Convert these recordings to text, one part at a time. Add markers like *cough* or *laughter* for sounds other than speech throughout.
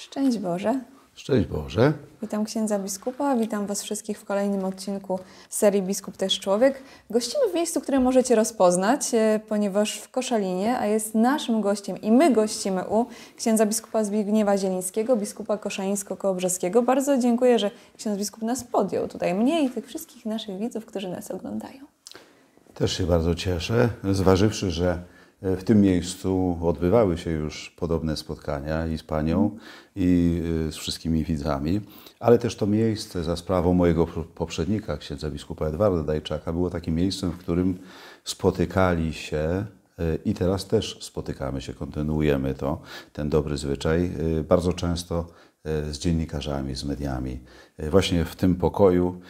Szczęść Boże. Szczęść Boże. Witam księdza biskupa, witam Was wszystkich w kolejnym odcinku serii Biskup też Człowiek. Gościmy w miejscu, które możecie rozpoznać, e, ponieważ w Koszalinie, a jest naszym gościem i my gościmy u księdza biskupa Zbigniewa Zielińskiego, biskupa koszalińsko-kołobrzeskiego. Bardzo dziękuję, że ksiądz biskup nas podjął tutaj, mnie i tych wszystkich naszych widzów, którzy nas oglądają. Też się bardzo cieszę, zważywszy, że E, w tym miejscu odbywały się już podobne spotkania i z panią, i e, z wszystkimi widzami, ale też to miejsce za sprawą mojego poprzednika, księdza biskupa Edwarda Dajczaka, było takim miejscem, w którym spotykali się e, i teraz też spotykamy się, kontynuujemy to, ten dobry zwyczaj, bardzo często z dziennikarzami, z mediami. Właśnie w tym pokoju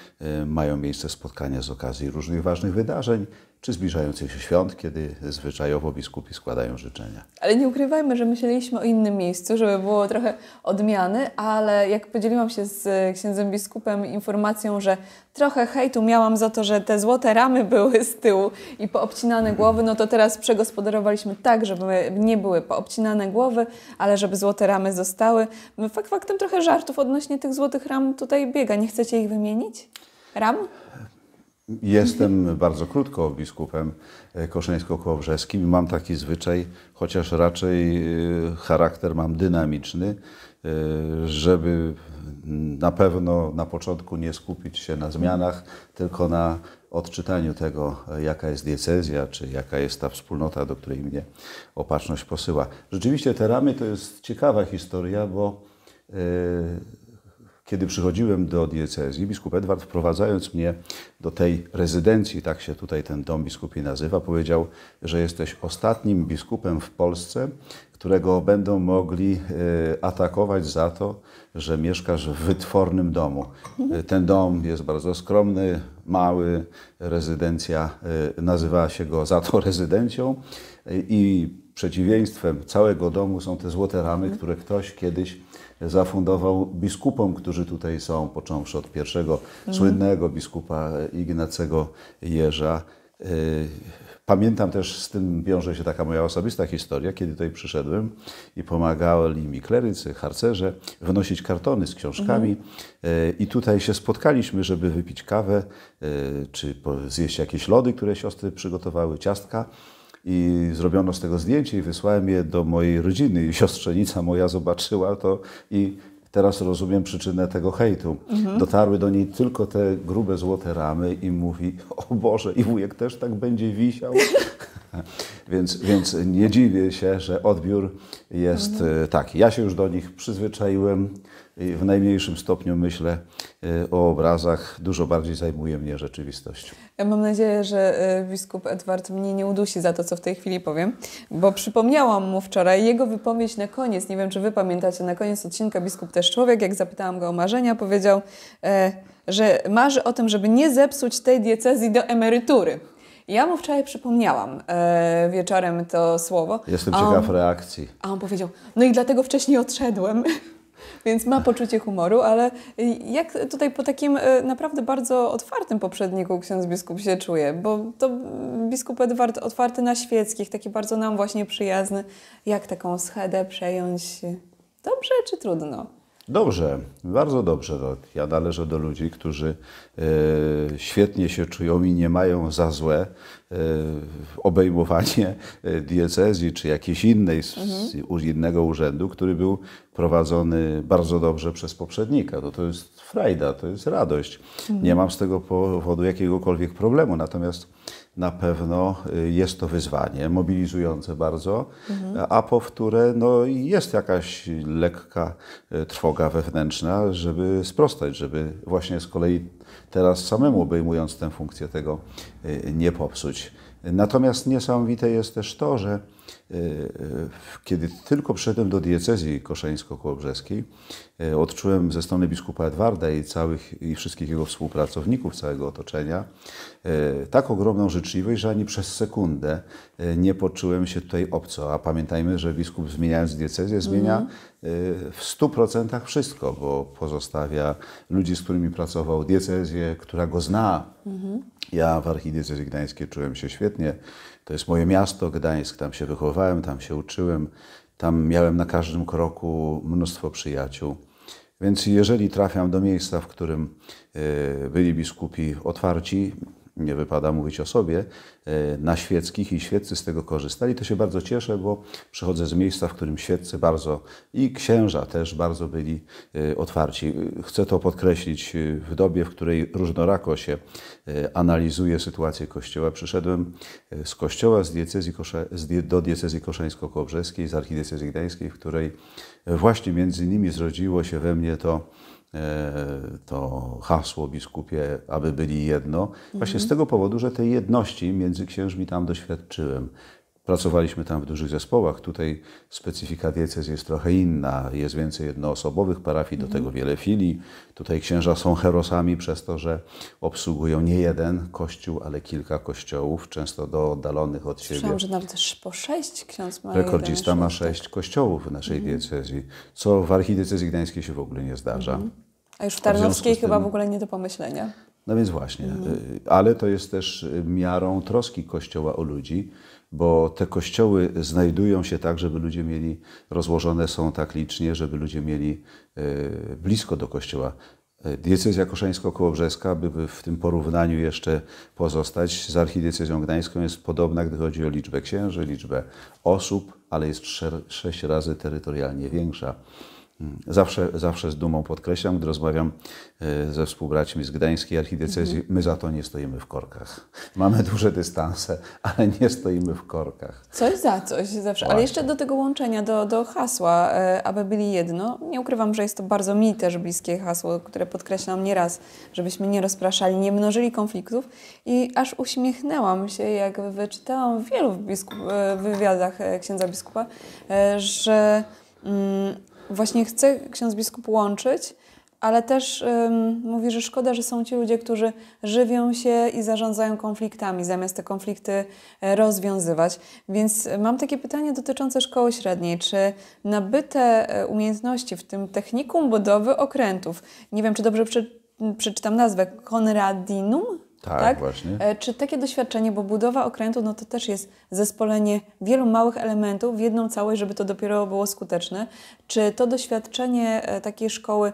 mają miejsce spotkania z okazji różnych ważnych wydarzeń czy zbliżających się świąt, kiedy zwyczajowo biskupi składają życzenia. Ale nie ukrywajmy, że myśleliśmy o innym miejscu, żeby było trochę odmiany, ale jak podzieliłam się z księdzem biskupem informacją, że trochę hejtu miałam za to, że te złote ramy były z tyłu i poobcinane głowy, no to teraz przegospodarowaliśmy tak, żeby nie były poobcinane głowy, ale żeby złote ramy zostały. Fakt faktem trochę żartów odnośnie tych złotych ram tutaj biega. Nie chcecie ich wymienić? Ram? Jestem bardzo krótko biskupem e, koszeńsko-kołobrzeskim i mam taki zwyczaj, chociaż raczej e, charakter mam dynamiczny, e, żeby na pewno na początku nie skupić się na zmianach, tylko na odczytaniu tego, jaka jest diecezja, czy jaka jest ta wspólnota, do której mnie opatrzność posyła. Rzeczywiście te ramy to jest ciekawa historia, bo kiedy przychodziłem do diecezji, biskup Edward wprowadzając mnie do tej rezydencji, tak się tutaj ten dom biskupi nazywa, powiedział, że jesteś ostatnim biskupem w Polsce, którego będą mogli e, atakować za to, że mieszkasz w wytwornym domu. E, ten dom jest bardzo skromny, mały, rezydencja, e, nazywa się go za to rezydencją i przeciwieństwem całego domu są te złote ramy, mhm. które ktoś kiedyś zafundował biskupom, którzy tutaj są, począwszy od pierwszego mhm. słynnego biskupa Ignacego Jerza. Y, pamiętam też, z tym wiąże się taka moja osobista historia, kiedy tutaj przyszedłem i pomagali mi klerycy, harcerze wnosić kartony z książkami mhm. Y, i tutaj się spotkaliśmy, żeby wypić kawę, y, czy zjeść jakieś lody, które siostry przygotowały, ciastka. I zrobiono z tego zdjęcie i wysłałem je do mojej rodziny. I siostrzenica moja zobaczyła to i teraz rozumiem przyczynę tego hejtu. Mhm. Dotarły do niej tylko te grube złote ramy i mówi, o Boże, i wujek też tak będzie wisiał. *laughs* więc, więc nie dziwię się, że odbiór jest mhm. E, taki. Ja się już do nich przyzwyczaiłem w najmniejszym stopniu myślę y, o obrazach, dużo bardziej zajmuje mnie rzeczywistość. Ja mam nadzieję, że y, biskup Edward mnie nie udusi za to, co w tej chwili powiem, bo przypomniałam mu wczoraj jego wypowiedź na koniec. Nie wiem, czy wy pamiętacie, na koniec odcinka biskup też człowiek, jak zapytałam go o marzenia, powiedział, e, że marzy o tym, żeby nie zepsuć tej diecezji do emerytury. Ja mu wczoraj przypomniałam e, wieczorem to słowo. Jestem ciekaw on, reakcji. A on powiedział, no i dlatego wcześniej odszedłem. *laughs* Więc ma poczucie humoru, ale jak tutaj po takim e, naprawdę bardzo otwartym poprzedniku ksiądz biskup się czuje? Bo to biskup Edward otwarty na świeckich, taki bardzo nam właśnie przyjazny. Jak taką schedę przejąć? Dobrze czy trudno? Dobrze, bardzo dobrze. No, ja należę do ludzi, którzy e, świetnie się czują i nie mają za złe E, obejmowanie e, diecezji czy jakiejś innej, mhm. innego urzędu, który był prowadzony bardzo dobrze przez poprzednika. To, no to jest frajda, to jest radość. Mhm. Nie mam z tego powodu jakiegokolwiek problemu, natomiast na pewno e, jest to wyzwanie mobilizujące bardzo, mhm. a powtórę no, jest jakaś lekka trwoga wewnętrzna, żeby sprostać, żeby właśnie z kolei teraz samemu obejmując tę funkcję tego y, nie popsuć. Natomiast niesamowite jest też to, że e, kiedy tylko przyszedłem do diecezji koszeńsko-kołobrzeskiej, e, odczułem ze strony biskupa Edwarda i, całych, i wszystkich jego współpracowników, całego otoczenia, e, tak ogromną życzliwość, że ani przez sekundę nie poczułem się tutaj obco. A pamiętajmy, że biskup zmieniając diecezję, zmienia mhm. w 100% wszystko, bo pozostawia ludzi, z którymi pracował, diecezję, która go zna. Mhm. Ja w archidiecezji gdańskiej czułem się świetnie. To jest moje miasto, Gdańsk. Tam się wychowałem, tam się uczyłem. Tam miałem na każdym kroku mnóstwo przyjaciół. Więc jeżeli trafiam do miejsca, w którym e, byli biskupi otwarci, nie wypada mówić o sobie, e, na świeckich i świeccy z tego korzystali. To się bardzo cieszę, bo przychodzę z miejsca, w którym świeccy bardzo i księża też bardzo byli e, otwarci. Chcę to podkreślić e, w dobie, w której różnorako się analizuje sytuację Kościoła. Przyszedłem z Kościoła z diecezji Kosze, do diecezji koszańsko-kobrzeskiej, z archidiecezji gdańskiej, w której właśnie między innymi zrodziło się we mnie to E, to hasło biskupie, aby byli jedno. Właśnie mhm. z tego powodu, że tej jedności między księżmi tam doświadczyłem. Pracowaliśmy tam w dużych zespołach. Tutaj specyfika diecezji jest trochę inna. Jest więcej jednoosobowych parafii, do tego wiele filii. Tutaj księża są herosami przez to, że obsługują nie jeden kościół, ale kilka kościołów, często do oddalonych od Słyszałam, siebie. Słyszałam, że nawet też po sześć ksiądz ma Rekordzista jeden, ma sześć tak. kościołów w naszej mhm. diecezji, co w archidiecezji gdańskiej się w ogóle nie zdarza. Mhm. A już w Tarnowskiej w tym, chyba w ogóle nie do pomyślenia. No więc właśnie, mhm. y, ale to jest też miarą troski Kościoła o ludzi, bo te kościoły znajdują się tak, żeby ludzie mieli, rozłożone są tak licznie, żeby ludzie mieli e, blisko do kościoła. E, diecezja koszańsko-kołobrzeska, by w tym porównaniu jeszcze pozostać, z archidiecezją gdańską jest podobna, gdy chodzi o liczbę księży, liczbę osób, ale jest sześć razy terytorialnie większa. Zawsze, zawsze z dumą podkreślam, gdy rozmawiam e, ze współbraćmi z Gdańskiej Archidiecezji, mhm. my za to nie stoimy w korkach. Mamy duże dystanse, ale nie stoimy w korkach. Coś za coś zawsze. Właśnie. Ale jeszcze do tego łączenia, do, do hasła, e, aby byli jedno. Nie ukrywam, że jest to bardzo mi też bliskie hasło, które podkreślam nieraz, żebyśmy nie rozpraszali, nie mnożyli konfliktów. I aż uśmiechnęłam się, jak wyczytałam w wielu biskup, e, wywiadach księdza biskupa, że mm, Właśnie chce ksiądz biskup łączyć, ale też um, mówi, że szkoda, że są ci ludzie, którzy żywią się i zarządzają konfliktami, zamiast te konflikty e, rozwiązywać. Więc mam takie pytanie dotyczące szkoły średniej. Czy nabyte e, umiejętności, w tym technikum budowy okrętów, nie wiem, czy dobrze przeczytam nazwę, Konradinum? Tak, tak, właśnie. E, czy takie doświadczenie, bo budowa okrętu no to też jest zespolenie wielu małych elementów w jedną całość, żeby to dopiero było skuteczne. Czy to doświadczenie e, takiej szkoły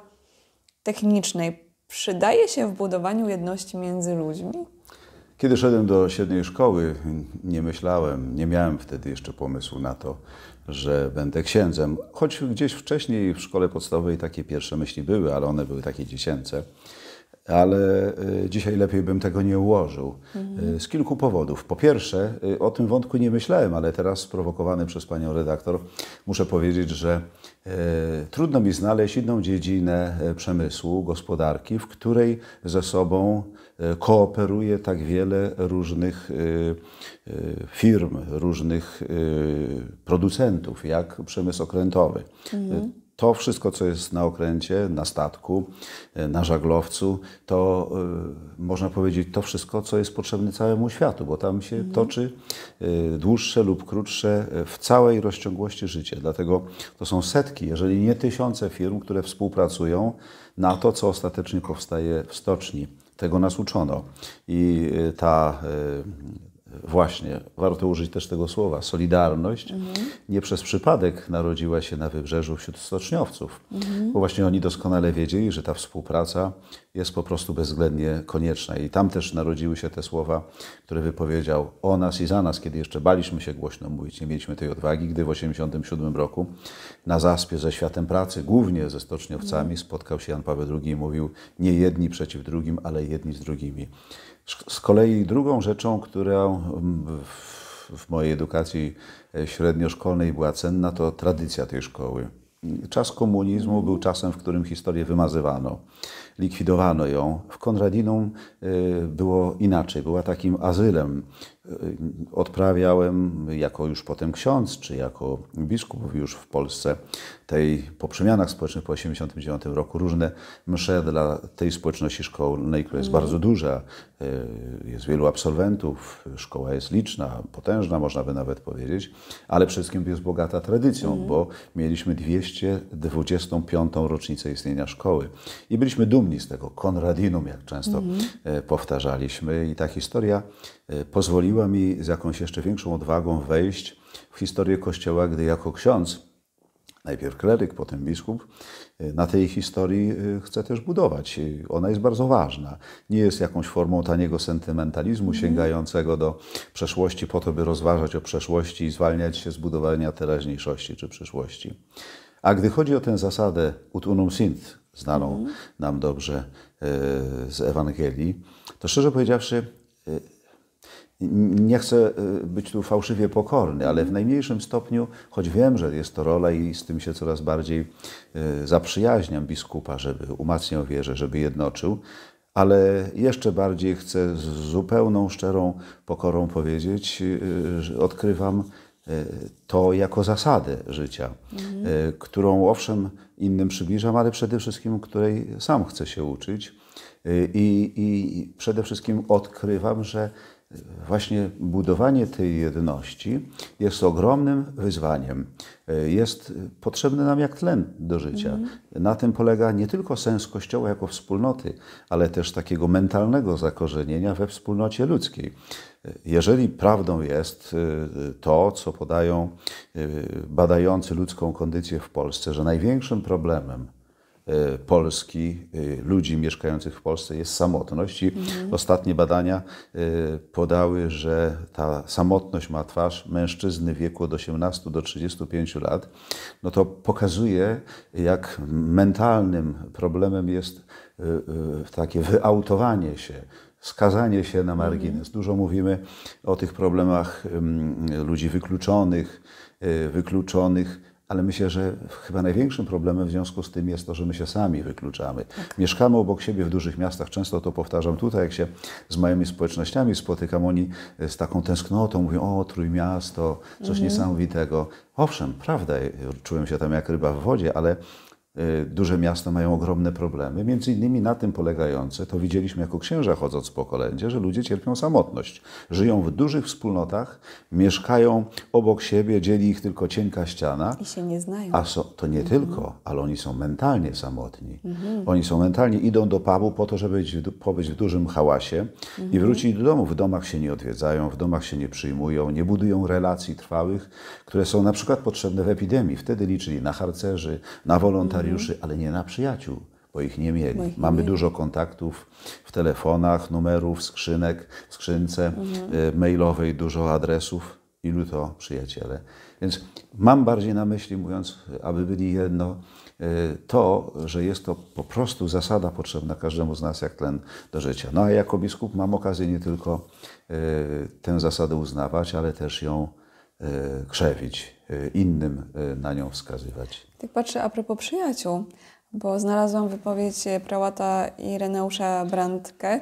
technicznej przydaje się w budowaniu jedności między ludźmi? Kiedy szedłem do średniej szkoły, nie myślałem, nie miałem wtedy jeszcze pomysłu na to, że będę księdzem. Choć gdzieś wcześniej w szkole podstawowej takie pierwsze myśli były, ale one były takie dziecięce ale y, dzisiaj lepiej bym tego nie ułożył. Mhm. Y, z kilku powodów. Po pierwsze, y, o tym wątku nie myślałem, ale teraz sprowokowany przez panią redaktor muszę powiedzieć, że trudno mi znaleźć inną dziedzinę przemysłu, gospodarki, w której ze sobą kooperuje tak wiele różnych firm, różnych producentów, jak przemysł okrętowy. Mhm to wszystko, co jest na okręcie, na statku, e, na żaglowcu, to e, można powiedzieć to wszystko, co jest potrzebne całemu światu, bo tam się mhm. toczy e, dłuższe lub krótsze w całej rozciągłości życie. Dlatego to są setki, jeżeli nie tysiące firm, które współpracują na to, co ostatecznie powstaje w stoczni. Tego nas uczono. I ta właśnie, warto użyć też tego słowa, solidarność, mhm. nie przez przypadek narodziła się na wybrzeżu wśród stoczniowców, mhm. bo właśnie oni doskonale wiedzieli, że ta współpraca jest po prostu bezwzględnie konieczna. I tam też narodziły się te słowa, które wypowiedział o nas i za nas, kiedy jeszcze baliśmy się głośno mówić, nie mieliśmy tej odwagi, gdy w 1987 roku na zaspie ze światem pracy, głównie ze stoczniowcami, mhm. spotkał się Jan Paweł II i mówił: Nie jedni przeciw drugim, ale jedni z drugimi. Z kolei drugą rzeczą, która mm, w mojej edukacji e, średnioszkolnej była cenna, to tradycja tej szkoły. Czas komunizmu był czasem, w którym historię wymazywano, likwidowano ją. W Konradinum e, było inaczej, była takim azylem E, odprawiałem jako już potem ksiądz, czy jako biskup już w Polsce tej, po przemianach społecznych po 1989 roku, różne msze dla tej społeczności szkolnej, która jest mhm. bardzo duża. E, jest wielu absolwentów, szkoła jest liczna, potężna, można by nawet powiedzieć, ale przede wszystkim jest bogata tradycją, mhm. bo mieliśmy 225. rocznicę istnienia szkoły i byliśmy dumni z tego Konradinum, jak często mhm. e, powtarzaliśmy, i ta historia E, pozwoliła mi z jakąś jeszcze większą odwagą wejść w historię Kościoła, gdy jako ksiądz, najpierw kleryk, potem biskup, e, na tej historii e, chcę też budować. Ona jest bardzo ważna. Nie jest jakąś formą taniego sentymentalizmu mhm. sięgającego do przeszłości po to, by rozważać o przeszłości i zwalniać się z budowania teraźniejszości czy przyszłości. A gdy chodzi o tę zasadę ut unum sint, znaną mhm. nam dobrze z Ewangelii, to szczerze powiedziawszy, nie chcę y, być tu fałszywie pokorny, ale w najmniejszym stopniu, choć wiem, że jest to rola i z tym się coraz bardziej y, zaprzyjaźniam biskupa, żeby umacniał wierzę, żeby jednoczył, ale jeszcze bardziej chcę z zupełną, szczerą pokorą powiedzieć, y, że odkrywam to jako zasadę życia, mhm. którą owszem innym przybliżam, ale przede wszystkim której sam chcę się uczyć. I, i przede wszystkim odkrywam, że właśnie budowanie tej jedności jest ogromnym wyzwaniem. E, jest potrzebny nam jak tlen do życia. Mhm. Na tym polega nie tylko sens Kościoła jako wspólnoty, ale też takiego mentalnego zakorzenienia we wspólnocie ludzkiej. E, jeżeli prawdą jest e, to, co podają badający ludzką kondycję w Polsce, że największym problemem E, Polski, e, ludzi mieszkających w Polsce jest samotność. I mhm. ostatnie badania e, podały, że ta samotność ma twarz mężczyzny w wieku od 18 do 35 lat. No to pokazuje, jak mentalnym problemem jest takie wyautowanie się skazanie się na mhm. margines. Dużo mówimy o tych problemach ludzi wykluczonych, wykluczonych ale myślę, że chyba największym problemem w związku z tym jest to, że my się sami wykluczamy. Tak. Mieszkamy obok siebie w dużych miastach, często to powtarzam tutaj, jak się z małymi społecznościami spotykam, oni e, z taką tęsknotą mówią, o Trójmiasto, coś mhm. niesamowitego. Owszem, prawda, e, czułem się tam jak ryba w wodzie, ale Y, duże miasta mają ogromne problemy, między innymi na tym polegające, to widzieliśmy jako księża chodząc po kolędzie, że ludzie cierpią samotność. Żyją w dużych wspólnotach, mieszkają obok siebie, dzieli ich tylko cienka ściana. I się nie znają. A so, to nie mhm. tylko, ale oni są mentalnie samotni. Mhm. Oni są mentalnie, idą do pubu po to, żeby pobyć w dużym hałasie mhm. i wrócić do domu. W domach się nie odwiedzają, w domach się nie przyjmują, nie budują relacji trwałych, które są na przykład potrzebne w epidemii. Wtedy liczyli na harcerzy, na wolontariuszy, funkcjonariuszy, mhm. ale nie na przyjaciół, bo ich nie mieli. Ich Mamy nie dużo kontaktów w telefonach, numerów, skrzynek, w skrzynce mhm. Y, mailowej, dużo adresów. Ilu to przyjaciele? Więc mam bardziej na myśli, mówiąc, aby byli jedno, y, to, że jest to po prostu zasada potrzebna każdemu z nas jak ten do życia. No a jako biskup mam okazję nie tylko y, tę zasadę uznawać, ale też ją E, krzewić, e, innym e, na nią wskazywać. Tak patrzę a propos przyjaciół, bo znalazłam wypowiedź prałata Ireneusza Brandke,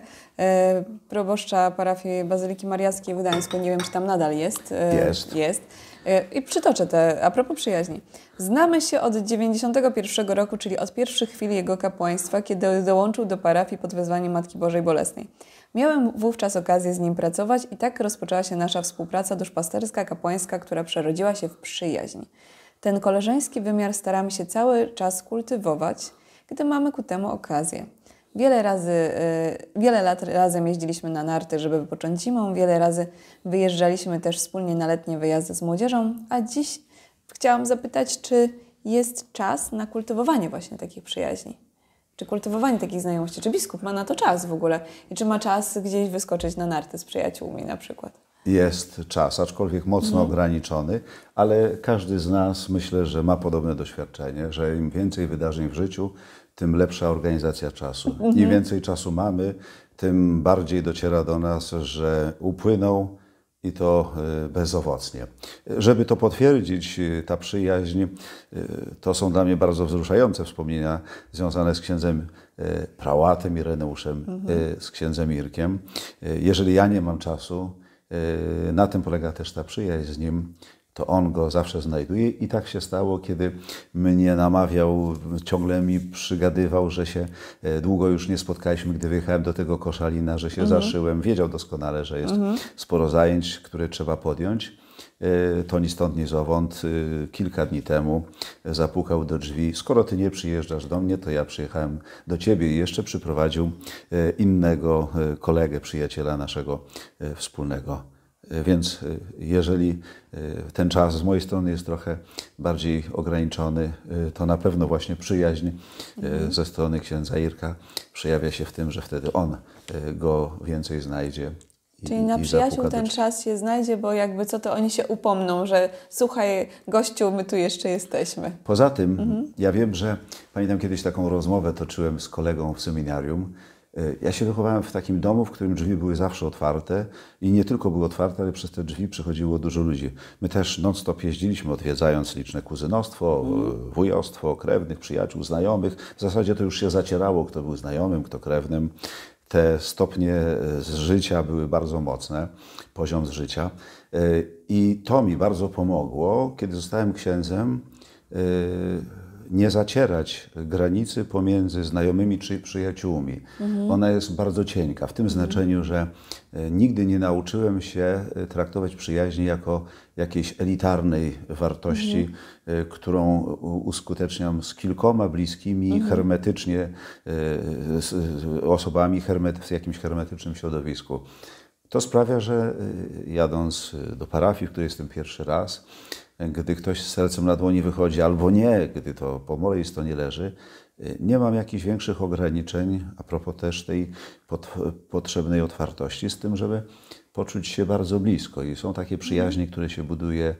proboszcza parafii Bazyliki Mariackiej w Gdańsku. Nie wiem, czy tam nadal jest. Jest. jest E, I przytoczę te, a propos przyjaźni. Znamy się od 91 roku, czyli od pierwszych chwili jego kapłaństwa, kiedy dołączył do parafii pod wezwaniem Matki Bożej Bolesnej. Miałem wówczas okazję z nim pracować i tak rozpoczęła się nasza współpraca duszpasterska kapłańska, która przerodziła się w przyjaźń. Ten koleżeński wymiar staramy się cały czas kultywować, gdy mamy ku temu okazję. Wiele razy, y, wiele lat razem jeździliśmy na narty, żeby wypocząć zimą, wiele razy wyjeżdżaliśmy też wspólnie na letnie wyjazdy z młodzieżą, a dziś chciałam zapytać, czy jest czas na kultywowanie właśnie takich przyjaźni? Czy kultywowanie takich znajomości? Czy biskup ma na to czas w ogóle? I czy ma czas gdzieś wyskoczyć na narty z przyjaciółmi na przykład? Jest czas, aczkolwiek mocno mhm. ograniczony, ale każdy z nas myślę, że ma podobne doświadczenie, że im więcej wydarzeń w życiu, tym lepsza organizacja czasu. Mhm. Im więcej czasu mamy, tym bardziej dociera do nas, że upłynął i to y, bezowocnie. Żeby to potwierdzić, y, ta przyjaźń, y, to są dla mnie bardzo wzruszające wspomnienia związane z księdzem prałatem Ireneuszem, mhm. z księdzem Irkiem. Jeżeli ja nie mam czasu, na tym polega też ta przyjaźń z nim, to on go zawsze znajduje. I tak się stało, kiedy mnie namawiał, ciągle mi przygadywał, że się e, długo już nie spotkaliśmy, gdy wyjechałem do tego koszalina, że się mhm. zaszyłem. Wiedział doskonale, że jest mhm. sporo zajęć, które trzeba podjąć. E, to ni stąd, ni zowąd, e, kilka dni temu zapukał do drzwi. Skoro ty nie przyjeżdżasz do mnie, to ja przyjechałem do ciebie i jeszcze przyprowadził innego kolegę, przyjaciela naszego wspólnego E, więc e, jeżeli e, ten czas z mojej strony jest trochę bardziej ograniczony, to na pewno właśnie przyjaźń mhm. ze strony księdza Irka przejawia się w tym, że wtedy on go więcej znajdzie Czyli na przyjaciół ten czas się znajdzie, bo jakby co to oni się upomną, że słuchaj, gościu, my tu jeszcze jesteśmy. Poza tym, mhm. ja wiem, że pamiętam kiedyś taką rozmowę toczyłem z kolegą w seminarium, Y, ja się wychowałem w takim domu, w którym drzwi były zawsze otwarte i nie tylko były otwarte, ale przez te drzwi przychodziło dużo ludzi. My też non-stop jeździliśmy, odwiedzając liczne kuzynostwo, mhm. wujostwo, krewnych, przyjaciół, znajomych. W zasadzie to już się zacierało, kto był znajomym, kto krewnym. Te stopnie y, z życia były bardzo mocne, poziom z życia. Y, I to mi bardzo pomogło, kiedy zostałem księdzem nie zacierać granicy pomiędzy znajomymi czy przyjaciółmi. Mhm. Ona jest bardzo cienka, w tym mhm. znaczeniu, że e, nigdy nie nauczyłem się e, traktować przyjaźni jako jakiejś elitarnej wartości, mhm. E, którą uskuteczniam z kilkoma bliskimi, mhm. hermetycznie, z osobami hermety, w jakimś hermetycznym środowisku. To sprawia, że jadąc do parafii, w której jestem pierwszy raz, gdy ktoś z sercem na dłoni wychodzi, albo nie, gdy to po mojej stronie leży, y, nie mam jakichś większych ograniczeń a propos też tej pot potrzebnej otwartości, z tym, żeby poczuć się bardzo blisko. I są takie przyjaźnie, które się buduje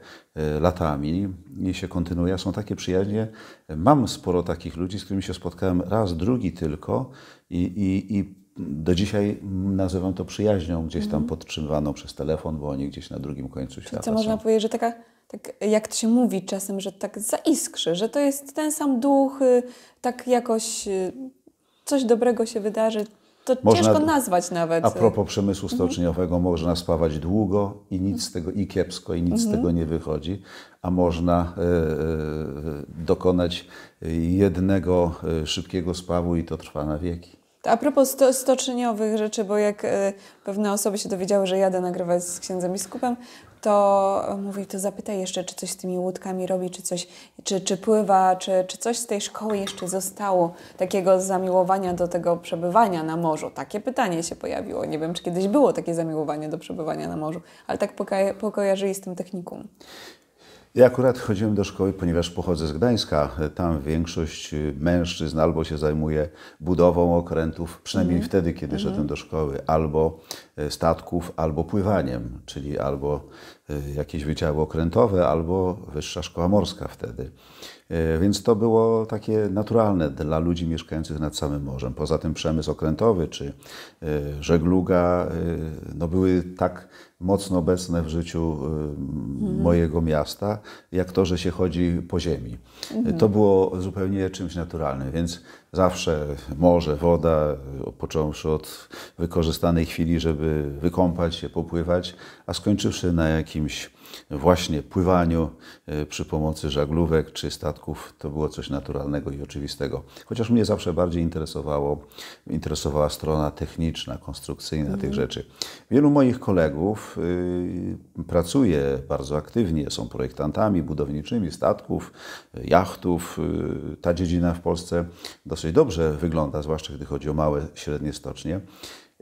y, latami i się kontynuuje. Są takie przyjaźnie, mam sporo takich ludzi, z którymi się spotkałem raz, drugi tylko i, i, i do dzisiaj nazywam to przyjaźnią, gdzieś tam mhm. podtrzymywaną przez telefon, bo oni gdzieś na drugim końcu świata. Czyli co można powiedzieć, że taka tak jak to się mówi czasem, że tak zaiskrzy, że to jest ten sam duch, y, tak jakoś y, coś dobrego się wydarzy. To można, ciężko nazwać nawet. A y. propos przemysłu mhm. stoczniowego, można spawać długo i nic z tego, i kiepsko, i nic z mhm. tego nie wychodzi, a można dokonać jednego szybkiego spawu i to trwa na wieki. A propos sto, stoczniowych rzeczy, bo jak pewne osoby się dowiedziały, że jadę nagrywać z księdzem biskupem, to e, mówił, to zapytaj jeszcze, czy coś z tymi łódkami robi, czy coś, czy, czy pływa, czy, czy coś z tej szkoły jeszcze zostało, takiego zamiłowania do tego przebywania na morzu. Takie pytanie się pojawiło. Nie wiem, czy kiedyś było takie zamiłowanie do przebywania na morzu, ale tak pokoja pokojarzyli z tym technikum. Ja akurat chodziłem do szkoły, ponieważ pochodzę z Gdańska. Tam większość y, mężczyzn albo się zajmuje budową okrętów, przynajmniej mm. wtedy, kiedy mm szedłem do szkoły, albo e, statków, albo pływaniem, czyli albo Y, jakieś wydziały okrętowe albo Wyższa Szkoła Morska wtedy. Y, więc to było takie naturalne dla ludzi mieszkających nad samym morzem. Poza tym przemysł okrętowy czy y, żegluga no były tak mocno obecne w życiu mhm. mojego miasta, jak to, że się chodzi po ziemi. Mhm. To było zupełnie czymś naturalnym, więc Zawsze morze, woda, począwszy od wykorzystanej chwili, żeby wykąpać się, popływać, a skończywszy na jakimś właśnie pływaniu e, przy pomocy żaglówek czy statków to było coś naturalnego i oczywistego. Chociaż mnie zawsze bardziej interesowało, interesowała strona techniczna, konstrukcyjna tych mhm. rzeczy. Wielu moich kolegów y, pracuje bardzo aktywnie, są projektantami budowniczymi statków, jachtów. Y, ta dziedzina w Polsce dosyć dobrze wygląda, zwłaszcza gdy chodzi o małe, średnie stocznie.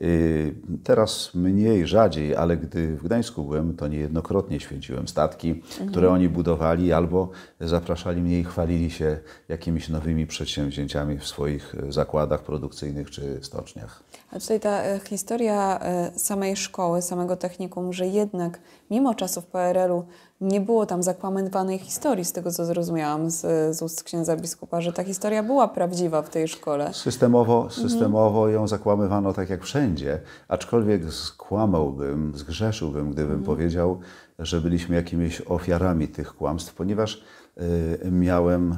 Y, teraz mniej, rzadziej, ale gdy w Gdańsku byłem, to niejednokrotnie święciłem statki, mhm. które oni budowali albo zapraszali mnie i chwalili się jakimiś nowymi przedsięwzięciami w swoich e, zakładach produkcyjnych czy stoczniach. A tutaj ta e, historia e, samej szkoły, samego technikum, że jednak mimo czasów PRL-u nie było tam zakłamywanej historii, z tego co zrozumiałam z, z ust księdza biskupa, że ta historia była prawdziwa w tej szkole. Systemowo, mhm. systemowo mhm. ją zakłamywano tak jak wszędzie, aczkolwiek skłamałbym, zgrzeszyłbym, gdybym mhm. powiedział, że byliśmy jakimiś ofiarami tych kłamstw, ponieważ y, miałem y,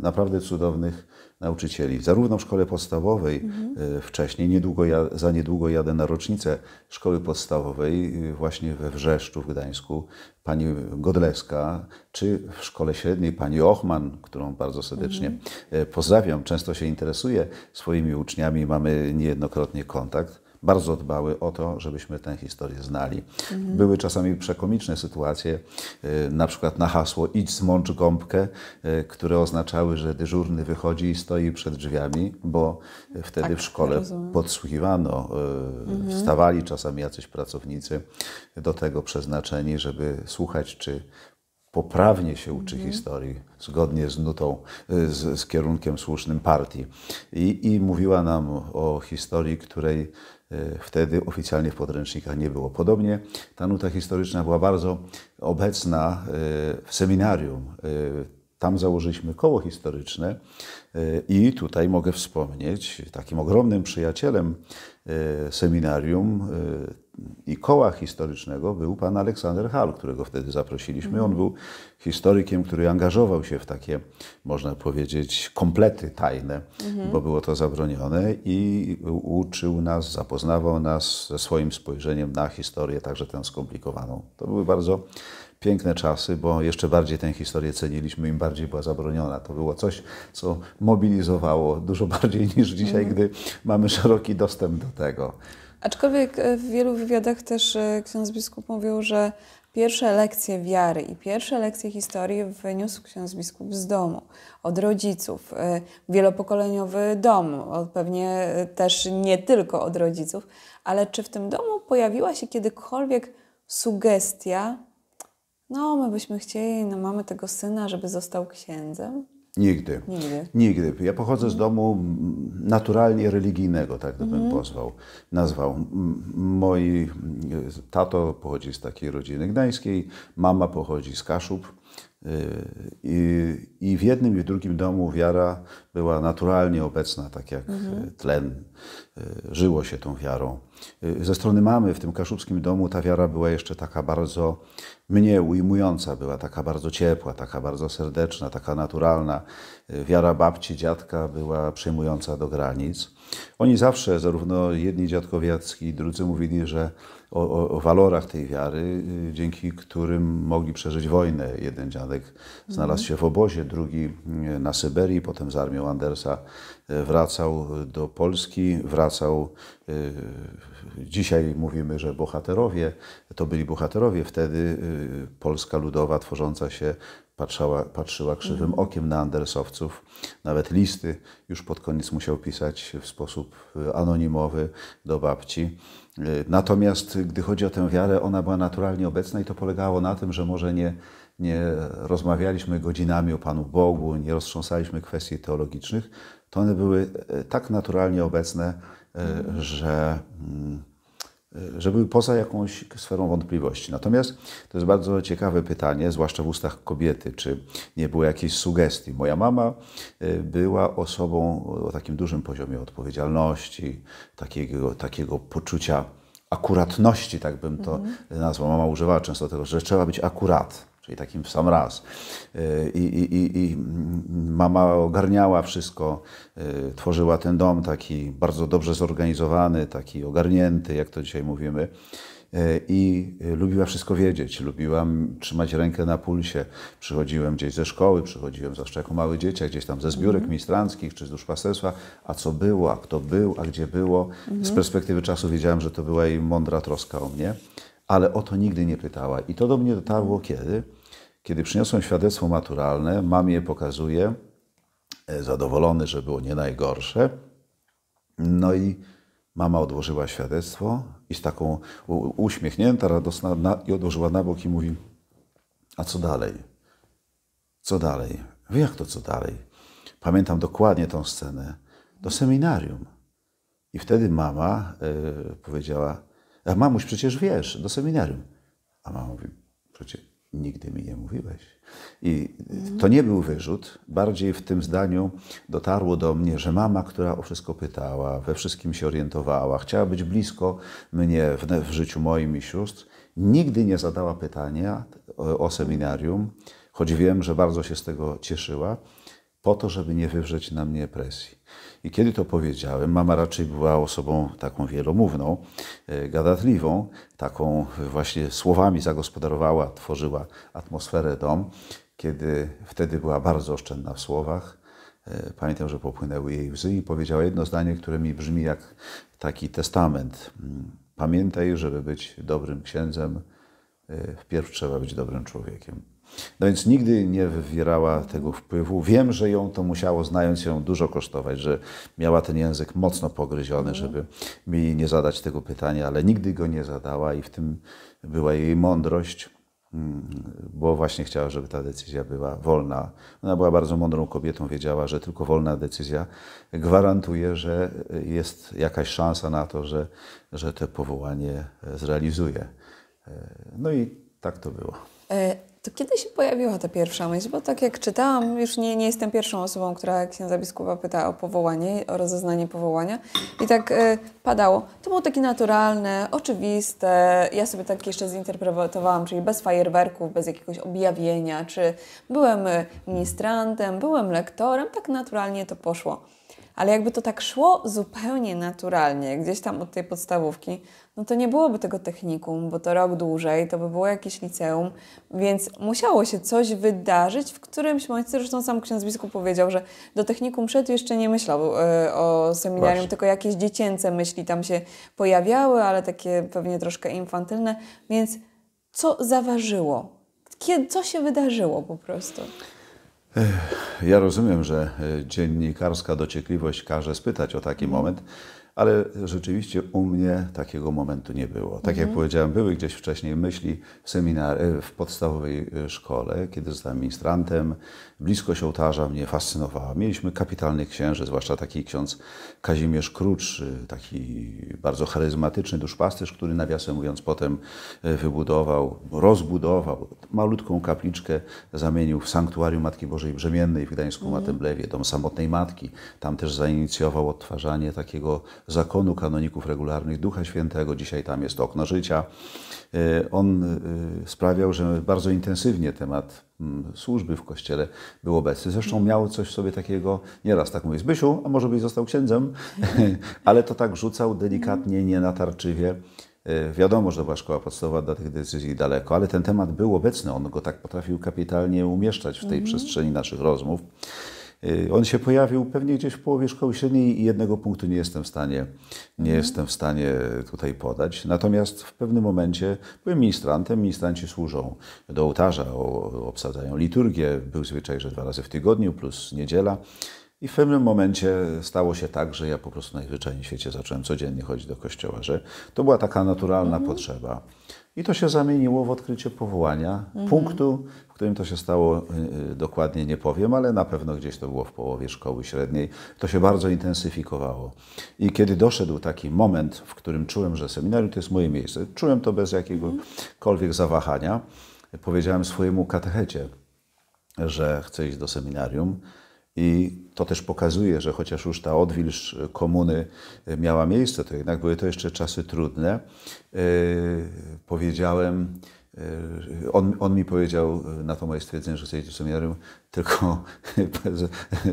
naprawdę cudownych nauczycieli, zarówno w szkole podstawowej mhm. E, wcześniej, niedługo ja, za niedługo jadę na rocznicę szkoły podstawowej e, właśnie we Wrzeszczu w Gdańsku, pani Godleska, czy w szkole średniej pani Ochman, którą bardzo serdecznie mhm. E, pozdrawiam, często się interesuje swoimi uczniami, mamy niejednokrotnie kontakt bardzo dbały o to, żebyśmy tę historię znali. Mhm. Były czasami przekomiczne sytuacje, y, na przykład na hasło idź zmącz gąbkę, y, które oznaczały, że dyżurny wychodzi i stoi przed drzwiami, bo wtedy tak, w szkole rozumiem. podsłuchiwano, y, mhm. wstawali czasami jacyś pracownicy do tego przeznaczeni, żeby słuchać, czy poprawnie się uczy mhm. historii, zgodnie z nutą, z, z kierunkiem słusznym partii. I, I, mówiła nam o historii, której E, wtedy oficjalnie w podręcznikach nie było. Podobnie ta nuta historyczna była bardzo obecna e, w seminarium e, tam założyliśmy koło historyczne y, i tutaj mogę wspomnieć, takim ogromnym przyjacielem y, seminarium y, i koła historycznego był pan Aleksander Hall, którego wtedy zaprosiliśmy. Mhm. On był historykiem, który angażował się w takie, można powiedzieć, komplety tajne, mhm. bo było to zabronione i uczył nas, zapoznawał nas ze swoim spojrzeniem na historię, także tę skomplikowaną. To były bardzo piękne czasy, bo jeszcze bardziej tę historię ceniliśmy, im bardziej była zabroniona. To było coś, co mobilizowało dużo *laughs* bardziej niż dzisiaj, mm. gdy mamy szeroki dostęp do tego. Aczkolwiek e, w wielu wywiadach też e, ksiądz biskup mówił, że pierwsze lekcje wiary i pierwsze lekcje historii wyniósł ksiądz biskup z domu, od rodziców, e, wielopokoleniowy dom, pewnie też nie tylko od rodziców, ale czy w tym domu pojawiła się kiedykolwiek sugestia no my byśmy chcieli, no mamy tego syna, żeby został księdzem. Nigdy. Nigdy. Nigdy. Ja pochodzę z mhm. domu naturalnie religijnego, tak to bym mm. pozwał, nazwał. Mój tato pochodzi z takiej rodziny gdańskiej, mama pochodzi z Kaszub. Y, I, I, w jednym i w drugim domu wiara była naturalnie obecna, tak jak mm. tlen. Y, żyło się tą wiarą. Y, ze strony mamy w tym kaszubskim domu ta wiara była jeszcze taka bardzo mnie ujmująca, była taka bardzo ciepła, taka bardzo serdeczna, taka naturalna. Y, wiara babci, dziadka była przejmująca do granic. Oni zawsze, zarówno jedni dziadkowie, jak i drudzy mówili, że o, o, o, walorach tej wiary, y, dzięki którym mogli przeżyć wojnę. Jeden dziadek znalazł się w obozie, drugi y, na Syberii, potem z armią Andersa y, wracał do Polski, wracał. Dzisiaj mówimy, że bohaterowie, to byli bohaterowie. Wtedy Polska Ludowa tworząca się patrzała, patrzyła krzywym mhm. okiem na Andersowców. Nawet listy już pod koniec musiał pisać w sposób anonimowy do babci. E, natomiast gdy chodzi o tę wiarę, ona była naturalnie obecna i to polegało na tym, że może nie, nie rozmawialiśmy godzinami o Panu Bogu, nie roztrząsaliśmy kwestii teologicznych, to one były e, tak naturalnie obecne, e, że mm, E, żeby były poza jakąś sferą wątpliwości. Natomiast to jest bardzo ciekawe pytanie, zwłaszcza w ustach kobiety, czy nie było jakiejś sugestii. Moja mama e, była osobą o takim dużym poziomie odpowiedzialności, takiego, takiego poczucia akuratności, tak bym to mhm. nazwał. Mama używała często tego, że trzeba być akurat czyli takim w sam raz. Y, I, i, i, I, mama ogarniała wszystko, y, tworzyła ten dom taki bardzo dobrze zorganizowany, taki ogarnięty, jak to dzisiaj mówimy. Y, I lubiła wszystko wiedzieć, lubiłam trzymać rękę na pulsie. Przychodziłem gdzieś ze szkoły, przychodziłem zawsze jako mały dzieciak, gdzieś tam ze zbiórek mhm. ministranckich czy z duszpasterstwa. A co było, a kto był, a gdzie było. Mhm. Z perspektywy czasu wiedziałem, że to była jej mądra troska o mnie ale o to nigdy nie pytała. I to do mnie dotarło kiedy? Kiedy przyniosłem świadectwo maturalne, mam je pokazuje, e, zadowolony, że było nie najgorsze. No i mama odłożyła świadectwo i z taką uśmiechnięta, radosna na, i odłożyła na bok i mówi, a co dalej? Co dalej? Wie jak to co dalej? Pamiętam dokładnie tą scenę. Do seminarium. I wtedy mama y, powiedziała, a mamuś przecież wiesz, do seminarium. A mama mówi, nigdy mi nie mówiłeś. I to nie był wyrzut, bardziej w tym zdaniu dotarło do mnie, że mama, która o wszystko pytała, we wszystkim się orientowała, chciała być blisko mnie w, w życiu moim i sióstr, nigdy nie zadała pytania o, o seminarium, choć wiem, że bardzo się z tego cieszyła po to, żeby nie wywrzeć na mnie presji. I kiedy to powiedziałem, mama raczej była osobą taką wielomówną, e, gadatliwą, taką właśnie słowami zagospodarowała, tworzyła atmosferę dom, kiedy wtedy była bardzo oszczędna w słowach. E, pamiętam, że popłynęły jej łzy i powiedziała jedno zdanie, które mi brzmi jak taki testament. Mm, pamiętaj, żeby być dobrym księdzem, e, wpierw trzeba być dobrym człowiekiem. No więc nigdy nie wywierała tego wpływu. Wiem, że ją to musiało, znając ją, dużo kosztować, że miała ten język mocno pogryziony, mhm. żeby mi nie zadać tego pytania, ale nigdy go nie zadała i w tym była jej mądrość, mm, bo właśnie chciała, żeby ta decyzja była wolna. Ona była bardzo mądrą kobietą, wiedziała, że tylko wolna decyzja gwarantuje, że jest jakaś szansa na to, że, że to powołanie zrealizuje. E, no i tak to było. E, to kiedy się pojawiła ta pierwsza myśl? Bo tak jak czytałam, już nie, nie jestem pierwszą osobą, która księdza biskupa pyta o powołanie, o rozeznanie powołania. I tak y, padało. To było takie naturalne, oczywiste. Ja sobie tak jeszcze zinterpretowałam, czyli bez fajerwerków, bez jakiegoś objawienia, czy byłem y, ministrantem, byłem lektorem. Tak naturalnie to poszło. Ale jakby to tak szło zupełnie naturalnie, gdzieś tam od tej podstawówki, no to nie byłoby tego technikum, bo to rok dłużej, to by było jakieś liceum, więc musiało się coś wydarzyć w którymś momencie. Zresztą sam ksiądz biskup powiedział, że do technikum szedł jeszcze nie myślał e, o seminarium, Właśnie. tylko jakieś dziecięce myśli tam się pojawiały, ale takie pewnie troszkę infantylne, więc co zaważyło? Kiedy, co się wydarzyło po prostu? Ja rozumiem, że e, dziennikarska dociekliwość każe spytać o taki mhm. moment, ale rzeczywiście u mnie takiego momentu nie było. Tak jak mhm. powiedziałem, były gdzieś wcześniej myśli w seminarium, w podstawowej e, szkole, kiedy zostałem ministrantem. Bliskość ołtarza mnie fascynowała. Mieliśmy kapitalnych księży, zwłaszcza taki ksiądz Kazimierz Krucz, e, taki bardzo charyzmatyczny duszpasterz, który nawiasem mówiąc potem e, wybudował, rozbudował malutką kapliczkę, zamienił w sanktuarium Matki Bożej Brzemiennej w Gdańsku mm. Matemblewie, dom samotnej matki. Tam też zainicjował odtwarzanie takiego zakonu kanoników regularnych Ducha Świętego, dzisiaj tam jest okno życia. E, on e, sprawiał, że bardzo intensywnie temat mm, służby w kościele był obecny. Zresztą mhm. miał coś sobie takiego, nieraz tak mówię, Zbysiu, a może byś został księdzem? *laughs* Ale to tak rzucał delikatnie, mhm. nienatarczywie. E, wiadomo, że była szkoła podstawowa dla tych decyzji daleko, ale ten temat był obecny, on go tak potrafił kapitalnie umieszczać w tej mhm. przestrzeni naszych rozmów. Y, on się pojawił pewnie gdzieś w połowie szkoły średniej i jednego punktu nie jestem w stanie, nie mhm. jestem w stanie tutaj podać. Natomiast w pewnym momencie byłem ministrantem. Ministranci służą do ołtarza, obsadzają liturgię. Był zwyczaj, że dwa razy w tygodniu plus niedziela. I w pewnym momencie stało się tak, że ja po prostu najzwyczajniej w świecie zacząłem codziennie chodzić do kościoła, że to była taka naturalna mhm. potrzeba. I to się zamieniło w odkrycie powołania, mhm. punktu, którym to się stało, y, y, dokładnie nie powiem, ale na pewno gdzieś to było w połowie szkoły średniej. To się bardzo intensyfikowało. I kiedy doszedł taki moment, w którym czułem, że seminarium to jest moje miejsce, czułem to bez jakiegokolwiek zawahania, powiedziałem swojemu katechecie, że chcę iść do seminarium. I to też pokazuje, że chociaż już ta odwilż komuny miała miejsce, to jednak były to jeszcze czasy trudne. Yy, powiedziałem, E, on, on mi powiedział e, na to moje stwierdzenie, że jesteś iść do tylko *laughs*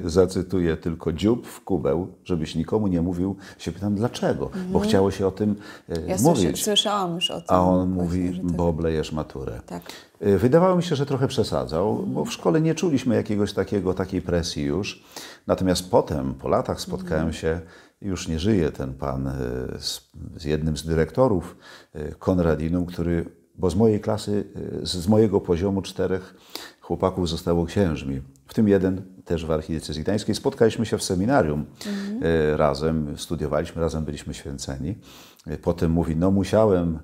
zacytuję tylko dziób w kubeł, żebyś nikomu nie mówił. Się pytam dlaczego, mm. bo mhm. chciało się o tym e, ja mówić. słyszałam już o tym. A on mówi, tak. bo oblejesz maturę. Tak. Wydawało mi się, że trochę przesadzał, mhm. bo w szkole nie czuliśmy jakiegoś takiego, takiej presji już. Natomiast potem, po latach spotkałem mhm. się, już nie żyje ten pan z, z jednym z dyrektorów, Konradinum, który bo z mojej klasy, e, z mojego poziomu czterech chłopaków zostało księżmi, w tym jeden też w archidiecezji gdańskiej. Spotkaliśmy się w seminarium mhm. E, razem, studiowaliśmy razem, byliśmy święceni. E, potem mówi, no musiałem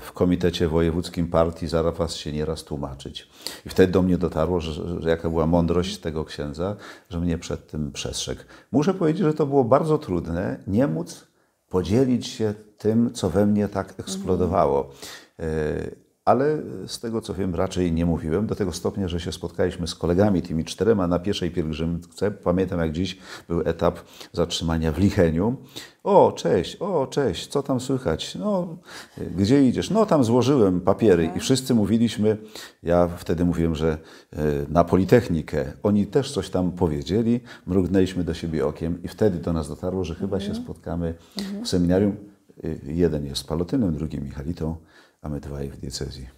w komitecie wojewódzkim partii zaraz was się nieraz tłumaczyć. I wtedy do mnie dotarło, że, że jaka była mądrość tego księdza, że mnie przed tym przestrzegł. Muszę powiedzieć, że to było bardzo trudne, nie móc podzielić się tym, co we mnie tak mhm. eksplodowało. Mhm E, ale z tego co wiem, raczej nie mówiłem, do tego stopnia, że się spotkaliśmy z kolegami, tymi czterema na pierwszej pielgrzymce. Pamiętam jak dziś był etap zatrzymania w Licheniu. O, cześć, o, cześć, co tam słychać? No, gdzie idziesz? No, tam złożyłem papiery i wszyscy mówiliśmy, ja wtedy mówiłem, że e, na Politechnikę. Oni też coś tam powiedzieli, mrugnęliśmy do siebie okiem i wtedy do nas dotarło, że chyba się mhm. spotkamy w mhm. seminarium. E, jeden jest palotynem, drugi Michalitą. Mamy dwaj w diecezji.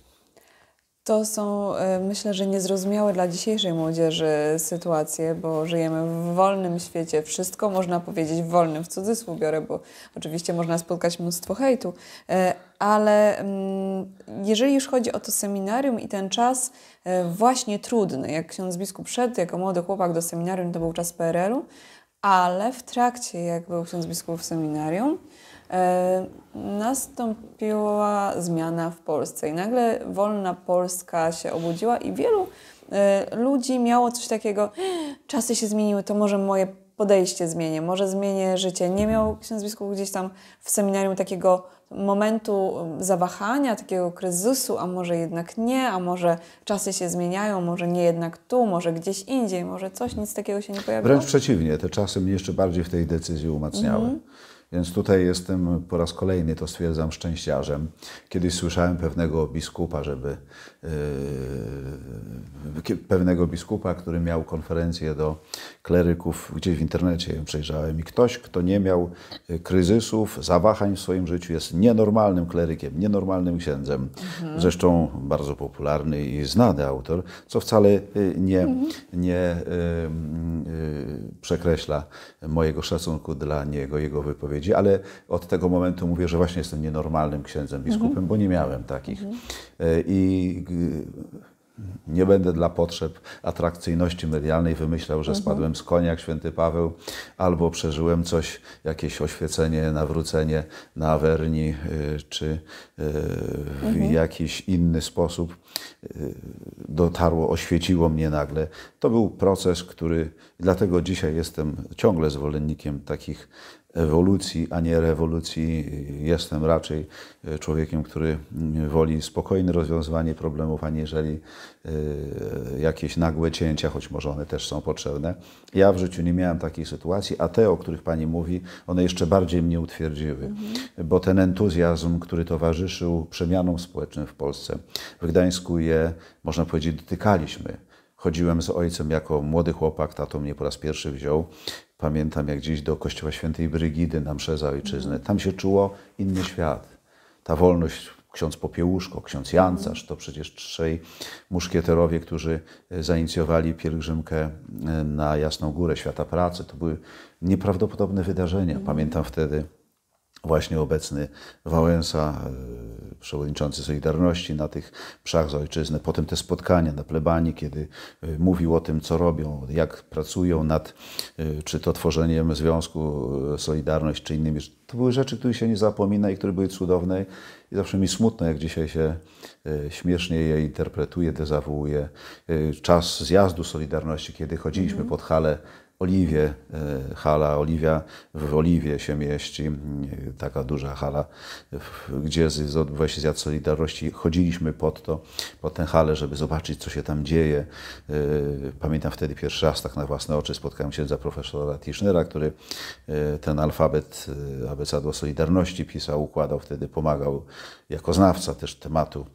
To są, e, myślę, że niezrozumiałe dla dzisiejszej młodzieży sytuacje, bo żyjemy w wolnym świecie. Wszystko można powiedzieć wolnym, w cudzysłów biorę, bo oczywiście można spotkać mnóstwo hejtu. E, ale mm, jeżeli już chodzi o to seminarium i ten czas e, właśnie trudny, jak ksiądz biskup szedł jako młody chłopak do seminarium, to był czas PRL-u, ale w trakcie, jak był ksiądz biskup w seminarium, E, nastąpiła zmiana w Polsce i nagle wolna Polska się obudziła i wielu e, ludzi miało coś takiego, czasy się zmieniły, to może moje podejście zmienię, może zmienię życie. Nie miał ksiądz biskup gdzieś tam w seminarium takiego momentu mm, zawahania, takiego kryzysu, a może jednak nie, a może czasy się zmieniają, może nie jednak tu, może gdzieś indziej, może coś, nic takiego się nie pojawiło? Wręcz przeciwnie, te czasy mnie jeszcze bardziej w tej decyzji umacniały. Mm -hmm. Więc tutaj jestem po raz kolejny, to stwierdzam, szczęściarzem. Kiedyś słyszałem pewnego biskupa, żeby yy, pewnego biskupa, który miał konferencję do kleryków gdzieś w internecie ją przejrzałem i ktoś, kto nie miał yy, kryzysów, zawahań w swoim życiu jest nienormalnym klerykiem, nienormalnym księdzem. Mhm. Zresztą bardzo popularny i znany autor, co wcale yy, nie, mhm. nie yy, yy, przekreśla mojego szacunku dla niego, jego wypowiedzi ale od tego momentu mówię, że właśnie jestem nienormalnym księdzem biskupem, mhm. bo nie miałem takich. Mhm. E, I y, nie będę dla potrzeb atrakcyjności medialnej wymyślał, że mhm. spadłem z konia jak święty Paweł, albo przeżyłem coś, jakieś oświecenie, nawrócenie na Awerni, y, czy y, w mhm. jakiś inny sposób dotarło, oświeciło mnie nagle. To był proces, który dlatego dzisiaj jestem ciągle zwolennikiem takich ewolucji, a nie rewolucji. Jestem raczej e, człowiekiem, który mm, woli spokojne rozwiązywanie problemów, aniżeli e, jakieś nagłe cięcia, choć może one też są potrzebne. Ja w życiu nie miałem takiej sytuacji, a te, o których Pani mówi, one jeszcze bardziej mnie utwierdziły, mhm. bo ten entuzjazm, który towarzyszył przemianom społecznym w Polsce, w Gdańsku je, można powiedzieć, dotykaliśmy chodziłem z ojcem jako młody chłopak, tato mnie po raz pierwszy wziął Pamiętam jak gdzieś do kościoła świętej Brygidy na msze za ojczyznę. Mhm. Tam się czuło inny świat. Ta wolność ksiądz Popiełuszko, ksiądz Jancarz, to przecież trzej muszkieterowie, którzy e, zainicjowali pielgrzymkę e, na Jasną Górę Świata Pracy. To były nieprawdopodobne wydarzenia. Mhm. Pamiętam wtedy właśnie obecny Wałęsa, e, przewodniczący Solidarności na tych pszach za ojczyznę. Potem te spotkania na plebanii, kiedy e, mówił o tym, co robią, jak pracują nad e, czy to tworzeniem Związku Solidarność, czy innymi. To były rzeczy, których się nie zapomina i które były cudowne. I zawsze mi smutno, jak dzisiaj się śmiesznie je interpretuje, dezawuuje. Czas zjazdu Solidarności, kiedy chodziliśmy mm -hmm. pod hale Oliwie e, hala, Oliwia, w Oliwie się mieści, taka duża hala, gdzie z, właśnie z Solidarności chodziliśmy pod to, pod tę halę, żeby zobaczyć, co się tam dzieje. E, pamiętam wtedy pierwszy raz tak na własne oczy spotkałem się za profesora Tischnera, który e, ten alfabet abecadło Solidarności pisał, układał wtedy, pomagał jako znawca też tematu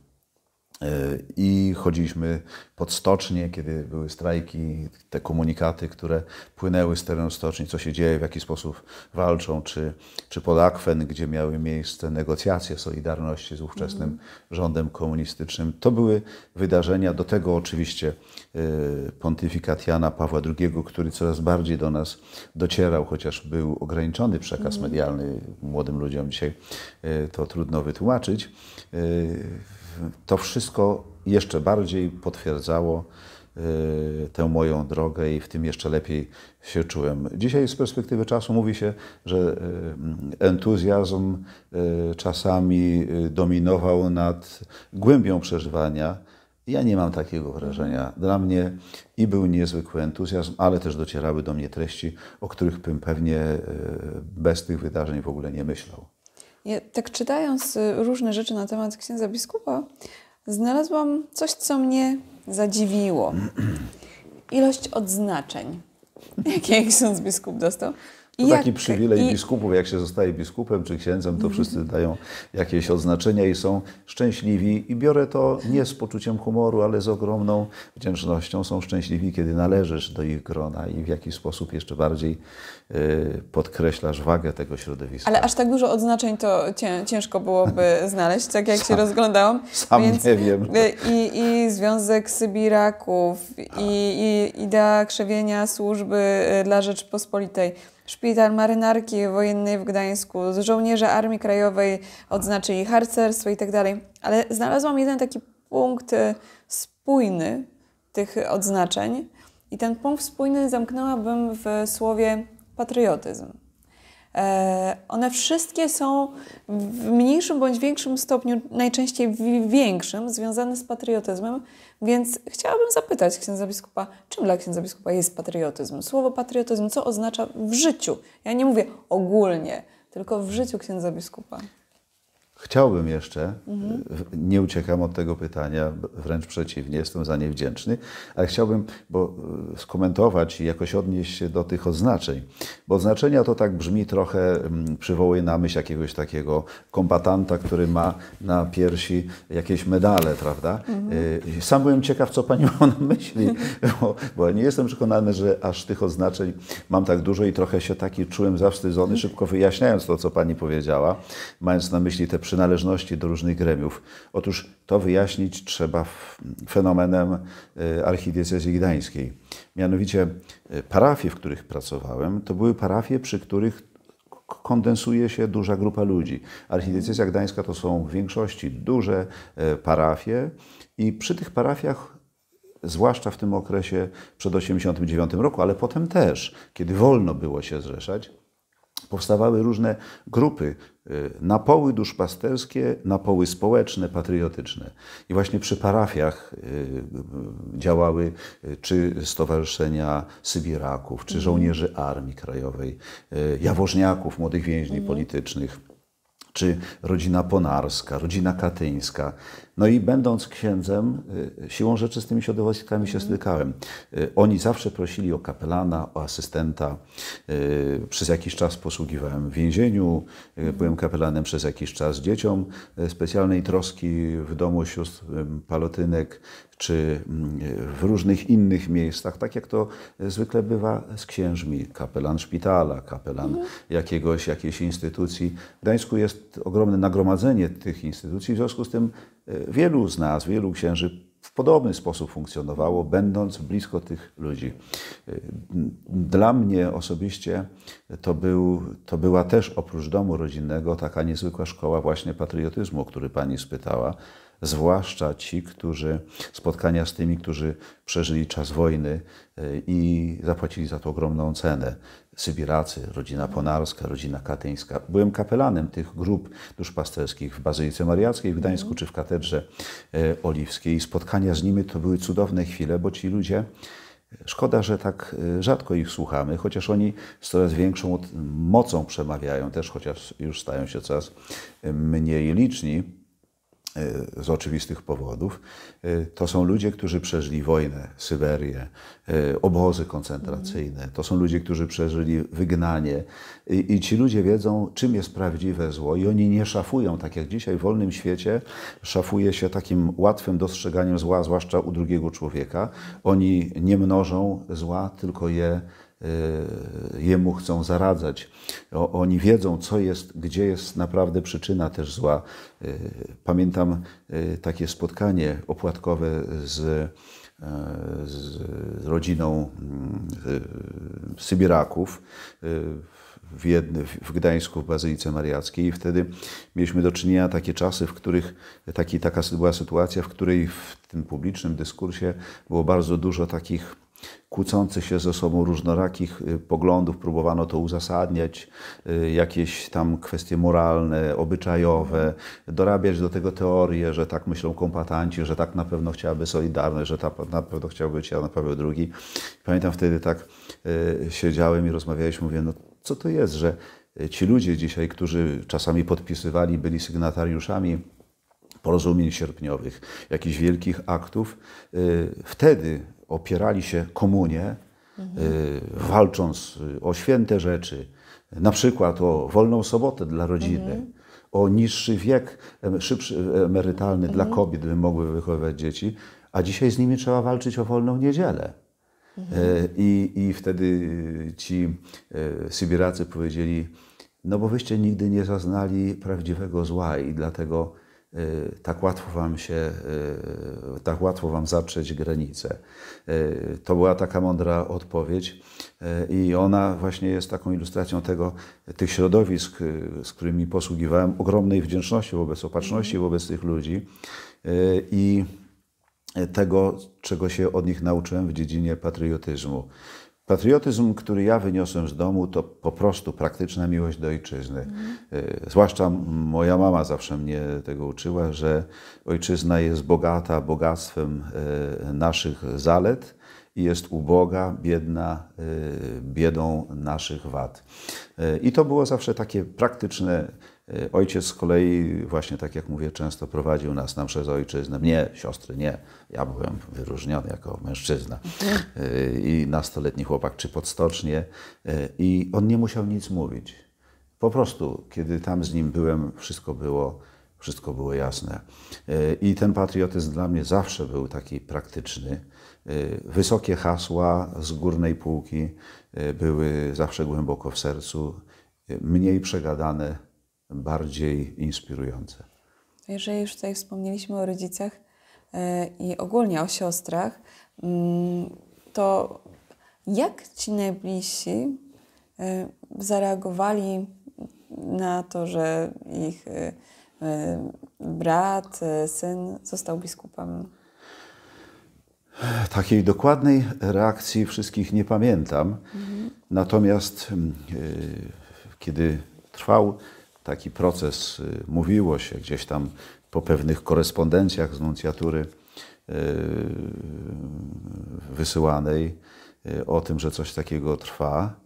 E, I chodziliśmy pod stocznie, kiedy były strajki, te komunikaty, które płynęły z terenu stoczni, co się dzieje, w jaki sposób walczą, czy, czy pod akwen, gdzie miały miejsce negocjacje Solidarności z ówczesnym mhm. rządem komunistycznym. To były wydarzenia, do tego oczywiście e, pontyfikat Jana Pawła II, który coraz bardziej do nas docierał, chociaż był ograniczony przekaz mhm. medialny młodym ludziom dzisiaj, e, to trudno wytłumaczyć to wszystko jeszcze bardziej potwierdzało y, tę moją drogę i w tym jeszcze lepiej się czułem. Dzisiaj z perspektywy czasu mówi się, że y, entuzjazm y, czasami dominował nad głębią przeżywania. Ja nie mam takiego wrażenia. Dla mnie i był niezwykły entuzjazm, ale też docierały do mnie treści, o których bym pewnie bez tych wydarzeń w ogóle nie myślał. Ja, tak czytając y, różne rzeczy na temat księdza biskupa, znalazłam coś, co mnie zadziwiło. Ilość odznaczeń, *laughs* jakie ksiądz biskup dostał. To taki jak, przywilej i... biskupów, jak się zostaje biskupem czy księdzem, to mhm. wszyscy dają jakieś odznaczenia i są szczęśliwi. I biorę to nie z poczuciem humoru, ale z ogromną wdzięcznością. Są szczęśliwi, kiedy należysz do ich grona i w jakiś sposób jeszcze bardziej Y, podkreślasz wagę tego środowiska. Ale aż tak dużo odznaczeń to ciężko byłoby *laughs* znaleźć, tak jak sam, się rozglądałam. Sam Więc nie wiem. Y, I, I Związek Sybiraków, i, i idea krzewienia służby y, dla Rzeczpospolitej. Szpital Marynarki Wojennej w Gdańsku, żołnierze Armii Krajowej odznaczyli harcerstwo i tak dalej. Ale znalazłam jeden taki punkt spójny tych odznaczeń. I ten punkt spójny zamknęłabym w słowie patriotyzm. E, one wszystkie są w mniejszym bądź większym stopniu, najczęściej większym, związane z patriotyzmem, więc chciałabym zapytać księdza biskupa, czym dla księdza biskupa jest patriotyzm? Słowo patriotyzm, co oznacza w życiu? Ja nie mówię ogólnie, tylko w życiu księdza biskupa. Chciałbym jeszcze, mhm. nie uciekam od tego pytania, wręcz przeciwnie, jestem za nie wdzięczny, ale chciałbym bo, e, skomentować i jakoś odnieść się do tych oznaczeń, bo oznaczenia to tak brzmi trochę, mm, przywołuje na myśl jakiegoś takiego kombatanta, który ma na piersi jakieś medale, prawda? Mhm. Sam byłem ciekaw, co pani *laughs* ma na myśli, bo, bo nie jestem przekonany, że aż tych oznaczeń mam tak dużo i trochę się taki czułem zawstydzony, szybko wyjaśniając to, co pani powiedziała, mając na myśli te przypadki, przynależności do różnych gremiów. Otóż to wyjaśnić trzeba fenomenem y, archidiecezji gdańskiej. Mianowicie y, parafie, w których pracowałem, to były parafie, przy których kondensuje się duża grupa ludzi. Archidiecezja gdańska to są w większości duże y, parafie i przy tych parafiach zwłaszcza w tym okresie przed 1989 roku, ale potem też, kiedy wolno było się zrzeszać, powstawały różne grupy, Y, napoły duszpasterskie, napoły społeczne, patriotyczne. I właśnie przy parafiach y, y, działały czy Stowarzyszenia Sybiraków, czy mhm. żołnierzy Armii Krajowej, jawożniaków, młodych więźni mhm. politycznych czy rodzina Ponarska, rodzina Katyńska. No i będąc księdzem, y, siłą rzeczy z tymi środowiskami się mhm. stykałem. Y, oni zawsze prosili o kapelana, o asystenta. Y, przez jakiś czas posługiwałem w więzieniu, mhm. byłem kapelanem przez jakiś czas dzieciom specjalnej troski w domu sióstr palotynek czy mm, w różnych innych miejscach, tak jak to zwykle bywa z księżmi. Kapelan szpitala, kapelan mhm. jakiegoś, jakiejś instytucji. W Gdańsku jest ogromne nagromadzenie tych instytucji, w związku z tym wielu z nas, wielu księży w podobny sposób funkcjonowało, będąc blisko tych ludzi. Dla mnie osobiście to, był, to była też oprócz domu rodzinnego taka niezwykła szkoła właśnie patriotyzmu, o który pani spytała. Zwłaszcza ci, którzy spotkania z tymi, którzy przeżyli czas wojny e, i zapłacili za to ogromną cenę. Sybiracy, rodzina Ponarska, rodzina katyńska. Byłem kapelanem tych grup duszpasterskich w Bazylice Mariackiej w Gdańsku mhm. czy w Katedrze e, Oliwskiej. Spotkania z nimi to były cudowne chwile, bo ci ludzie e, Szkoda, że tak e, rzadko ich słuchamy, chociaż oni z coraz większą mocą przemawiają też, chociaż już stają się coraz mniej liczni z oczywistych powodów. Y, to są ludzie, którzy przeżyli wojnę, Syberię, y, obozy koncentracyjne, mhm. to są ludzie, którzy przeżyli wygnanie I, i ci ludzie wiedzą, czym jest prawdziwe zło i oni nie szafują, tak jak dzisiaj w wolnym świecie szafuje się takim łatwym dostrzeganiem zła, zwłaszcza u drugiego człowieka. Oni nie mnożą zła, tylko je Y, jemu chcą zaradzać. oni wiedzą, co jest, gdzie jest naprawdę przyczyna też zła. Y, pamiętam y, takie spotkanie opłatkowe z, z rodziną Sybiraków w, w Gdańsku, w Bazylice Mariackiej. I wtedy mieliśmy do czynienia takie czasy, w których taki, taka była sytuacja, w której w tym publicznym dyskursie było bardzo dużo takich kłócących się ze sobą różnorakich y, poglądów, próbowano to uzasadniać, y, jakieś tam kwestie moralne, obyczajowe, dorabiać do tego teorie, że tak myślą kompatanci, że tak na pewno chciałaby Solidarność, że tak na pewno chciałby być Jan Paweł II. Pamiętam wtedy tak y, siedziałem i rozmawialiśmy, mówię, no co to jest, że ci ludzie dzisiaj, którzy czasami podpisywali, byli sygnatariuszami porozumień sierpniowych, jakichś wielkich aktów, wtedy opierali się komunie, mhm. walcząc e, o święte rzeczy, na przykład o wolną sobotę dla rodziny, mhm. o niższy wiek szybszy e, emerytalny mhm. dla kobiet, by mogły wychowywać dzieci, a dzisiaj z nimi trzeba walczyć o wolną niedzielę. I, I wtedy ci Sybiracy powiedzieli, no bo wyście nigdy nie zaznali prawdziwego zła i dlatego Y, tak łatwo wam się, y, tak łatwo wam zatrzeć granice. Y, to była taka mądra odpowiedź i ona właśnie jest taką ilustracją tego, tych środowisk, z którymi posługiwałem, ogromnej wdzięczności wobec opatrzności, mhm. wobec tych ludzi i tego, czego się od nich nauczyłem w dziedzinie patriotyzmu. Patriotyzm, który ja wyniosłem z domu, to po prostu praktyczna miłość do ojczyzny. Mhm. Zwłaszcza moja mama zawsze mnie tego uczyła, że ojczyzna jest bogata bogactwem e, naszych zalet i jest uboga, biedna e, biedą naszych wad. I to było zawsze takie praktyczne E, ojciec z kolei, właśnie tak jak mówię, często prowadził nas na przez ojczyznę. Nie, siostry, nie. Ja byłem wyróżniony jako mężczyzna. E, I nastoletni chłopak, czy podstocznie. E, I on nie musiał nic mówić. Po prostu, kiedy tam z nim byłem, wszystko było, wszystko było jasne. I ten patriotyzm dla mnie zawsze był taki praktyczny. Wysokie hasła z górnej półki były zawsze głęboko w sercu, mniej przegadane bardziej inspirujące. Jeżeli już tutaj wspomnieliśmy o rodzicach e, i ogólnie o siostrach, mm, to jak ci najbliżsi e, zareagowali na to, że ich e, brat, syn został biskupem? Takiej dokładnej reakcji wszystkich nie pamiętam. Mhm. Natomiast mm, kiedy trwał taki proces, y, mówiło się gdzieś tam po pewnych korespondencjach z nuncjatury y, wysyłanej y, o tym, że coś takiego trwa.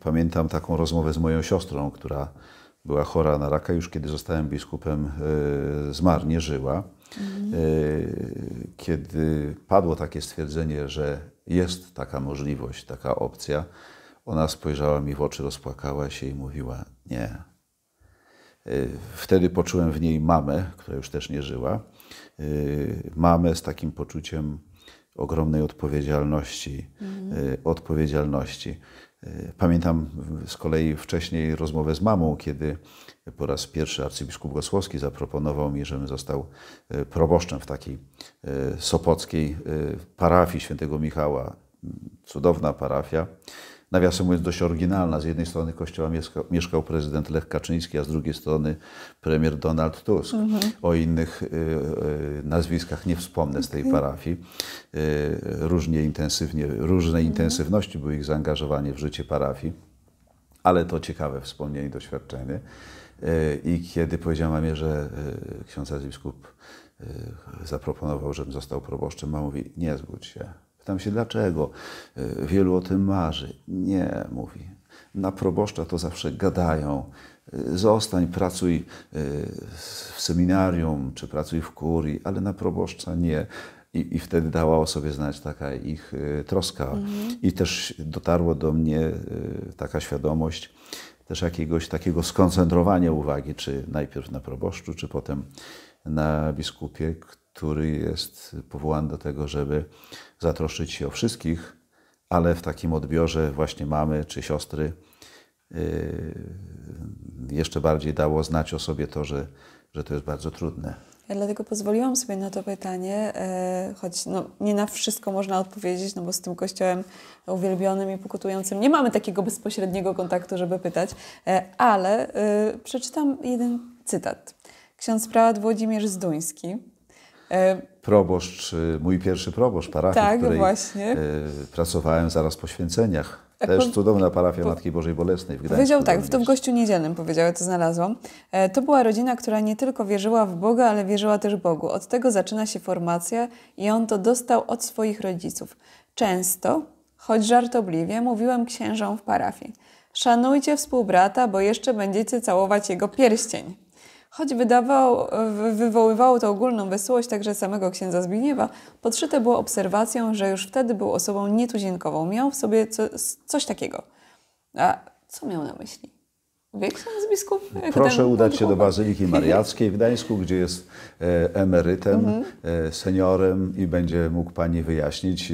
Pamiętam taką rozmowę z moją siostrą, która była chora na raka, już kiedy zostałem biskupem, zmarł, nie żyła. Mhm. Kiedy padło takie stwierdzenie, że jest taka możliwość, taka opcja, ona spojrzała mi w oczy, rozpłakała się i mówiła: Nie. Y, wtedy poczułem w niej mamę, która już też nie żyła. Y, mamę z takim poczuciem ogromnej odpowiedzialności. Mhm. Y, odpowiedzialności. Pamiętam z kolei wcześniej rozmowę z mamą, kiedy po raz pierwszy arcybiskup Gosłowski zaproponował mi, żebym został proboszczem w takiej sopockiej parafii świętego Michała. Cudowna parafia nawiasem mówiąc, dość oryginalna. Z jednej strony kościoła mieszkał, mieszkał prezydent Lech Kaczyński, a z drugiej strony premier Donald Tusk. Mhm. O innych y, y, nazwiskach nie wspomnę z tej mhm. parafii. Y, różnie intensywnie, różnej mhm. intensywności było ich zaangażowanie w życie parafii, ale to ciekawe wspomnienie i doświadczenie. Y, I kiedy powiedziała mamie, że y, ksiądz arcybiskup y, zaproponował, żebym został proboszczem, mama mówi, nie zgódź się, Pytam się, dlaczego? Y, wielu o tym marzy. Nie, mówi. Na proboszcza to zawsze gadają. Y, zostań, pracuj y, w seminarium, czy pracuj w kurii, ale na proboszcza nie. I, I, wtedy dała o sobie znać taka ich troska. Mhm. I też dotarło do mnie taka świadomość też jakiegoś takiego skoncentrowania uwagi, czy najpierw na proboszczu, czy potem na biskupie, który jest powołany do tego, żeby zatroszczyć się o wszystkich, ale w takim odbiorze właśnie mamy czy siostry yy, jeszcze bardziej dało znać o sobie to, że, że to jest bardzo trudne. Ja dlatego pozwoliłam sobie na to pytanie, e, choć no, nie na wszystko można odpowiedzieć, no bo z tym kościołem uwielbionym i pokutującym nie mamy takiego bezpośredniego kontaktu, żeby pytać, e, ale e, przeczytam jeden cytat. Ksiądz prałat Włodzimierz Zduński, E, proboszcz, y, mój pierwszy proboszcz parafii, tak, w której właśnie. E, pracowałem zaraz po święceniach. Też cudowna parafia po, Matki Bożej Bolesnej w Gdańsku. Powiedział tak, w tym gościu niedzielnym powiedział, ja to znalazłam. E, to była rodzina, która nie tylko wierzyła w Boga, ale wierzyła też Bogu. Od tego zaczyna się formacja i on to dostał od swoich rodziców. Często, choć żartobliwie, mówiłem księżom w parafii. Szanujcie współbrata, bo jeszcze będziecie całować jego pierścień. Choć wydawał, wywoływało to ogólną wesołość także samego księdza Zbigniewa, podszyte było obserwacją, że już wtedy był osobą nietuzinkową. Miał w sobie co, coś takiego. A co miał na myśli? Wie ksiądz biskup? E, Proszę udać się do Bazyliki Mariackiej w Gdańsku, gdzie jest e, emerytem, mhm. e, seniorem i będzie mógł Pani wyjaśnić.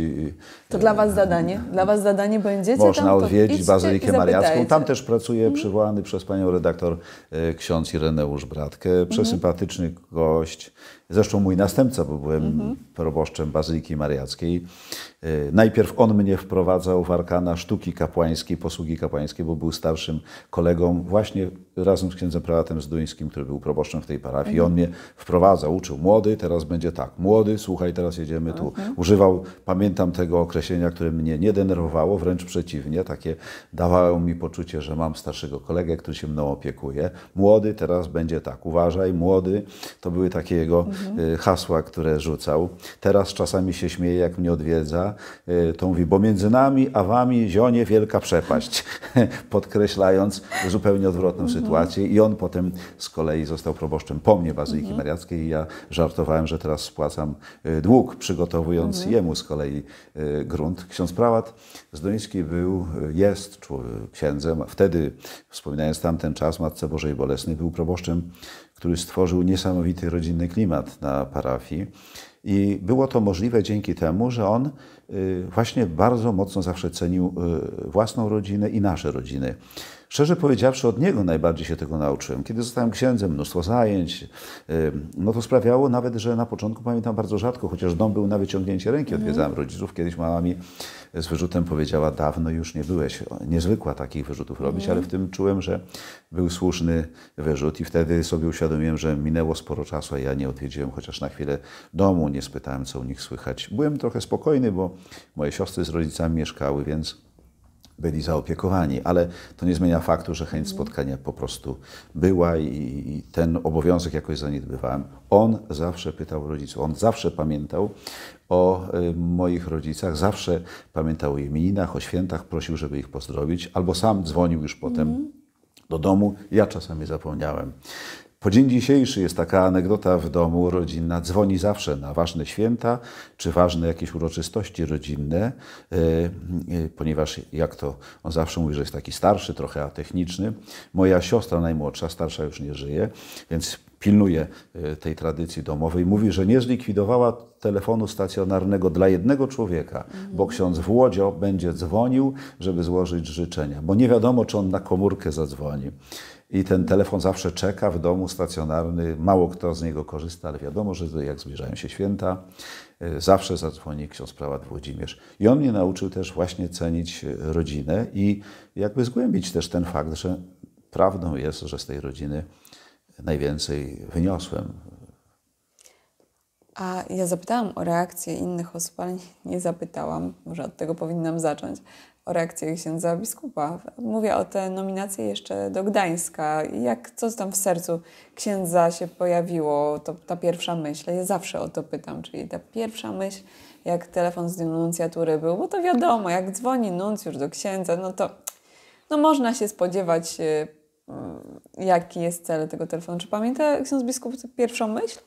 to dla Was zadanie. Dla Was zadanie będziecie Można tam, odwiedzić Bazylikę Mariacką. Tam też pracuje mhm. przywołany przez Panią redaktor ksiądz Ireneusz Bratkę, mhm. przesympatyczny gość zresztą mój następca, bo byłem mhm. proboszczem Bazyliki Mariackiej. E, najpierw on mnie wprowadzał w arkana sztuki kapłańskiej, posługi kapłańskiej, bo był starszym kolegą właśnie razem z księdzem prelatem Duńskim, który był proboszczem w tej parafii. Mhm. On mnie wprowadzał, uczył młody, teraz będzie tak, młody, słuchaj, teraz jedziemy tu. Mhm. Używał, pamiętam tego określenia, które mnie nie denerwowało, wręcz przeciwnie, takie dawało mi poczucie, że mam starszego kolegę, który się mną opiekuje. Młody, teraz będzie tak, uważaj, młody. To były takie jego mhm. Y, hasła, które rzucał. Teraz czasami się śmieje, jak mnie odwiedza, y, to mówi, bo między nami a wami zionie wielka przepaść, *laughs* podkreślając zupełnie odwrotną sytuację mhm sytuację i on potem z kolei został proboszczem po mnie Bazyliki mhm. Mariackiej i ja żartowałem, że teraz spłacam y, dług, przygotowując mhm. jemu z kolei y, grunt. Ksiądz prałat Zdoński był, y, jest księdzem, wtedy wspominając tamten czas Matce Bożej Bolesnej, był proboszczem, który stworzył niesamowity rodzinny klimat na parafii. I było to możliwe dzięki temu, że on właśnie bardzo mocno zawsze cenił własną rodzinę i nasze rodziny. Szczerze powiedziawszy, od niego najbardziej się tego nauczyłem. Kiedy zostałem księdzem, mnóstwo zajęć, no to sprawiało nawet, że na początku pamiętam bardzo rzadko, chociaż dom był na wyciągnięcie ręki, mhm. odwiedzałem rodziców. Kiedyś mama mi z wyrzutem powiedziała, dawno już nie byłeś, niezwykła takich wyrzutów mhm. robić, ale w tym czułem, że był słuszny wyrzut i wtedy sobie uświadomiłem, że minęło sporo czasu, a ja nie odwiedziłem chociaż na chwilę domu, nie spytałem, co u nich słychać. Byłem trochę spokojny, bo moje siostry z rodzicami mieszkały, więc byli zaopiekowani, ale to nie zmienia faktu, że chęć spotkania po prostu była i, i ten obowiązek jakoś zaniedbywałem. On zawsze pytał rodziców, on zawsze pamiętał o y, moich rodzicach, zawsze pamiętał o imieninach, o świętach, prosił, żeby ich pozdrowić, albo sam dzwonił już potem. Mm do domu. Ja czasami zapomniałem. Po dzień dzisiejszy jest taka anegdota w domu rodzinna. Dzwoni zawsze na ważne święta czy ważne jakieś uroczystości rodzinne, e, e, ponieważ jak to on zawsze mówi, że jest taki starszy, trochę techniczny. Moja siostra najmłodsza, starsza już nie żyje, więc pilnuje e, tej tradycji domowej. Mówi, że nie zlikwidowała telefonu stacjonarnego dla jednego człowieka, bo ksiądz Włodzio będzie dzwonił, żeby złożyć życzenia, bo nie wiadomo, czy on na komórkę zadzwoni. I ten telefon zawsze czeka w domu stacjonarny. Mało kto z niego korzysta, ale wiadomo, że jak zbliżają się święta, e, zawsze zadzwoni ksiądz Prałat Włodzimierz. I on mnie nauczył też właśnie cenić e, rodzinę i jakby zgłębić też ten fakt, że prawdą jest, że z tej rodziny najwięcej wyniosłem. A ja zapytałam o reakcję innych osób, ale nie zapytałam. Może od tego powinnam zacząć o reakcję księdza biskupa. Mówię o te nominacje jeszcze do Gdańska. Jak, co tam w sercu księdza się pojawiło, to ta pierwsza myśl, ja zawsze o to pytam, czyli ta pierwsza myśl, jak telefon z nuncjatury był, bo to wiadomo, jak dzwoni nuncjusz do księdza, no to no można się spodziewać, y, mm, jaki jest cel tego telefonu. Czy pamięta ksiądz biskup pierwszą myśl?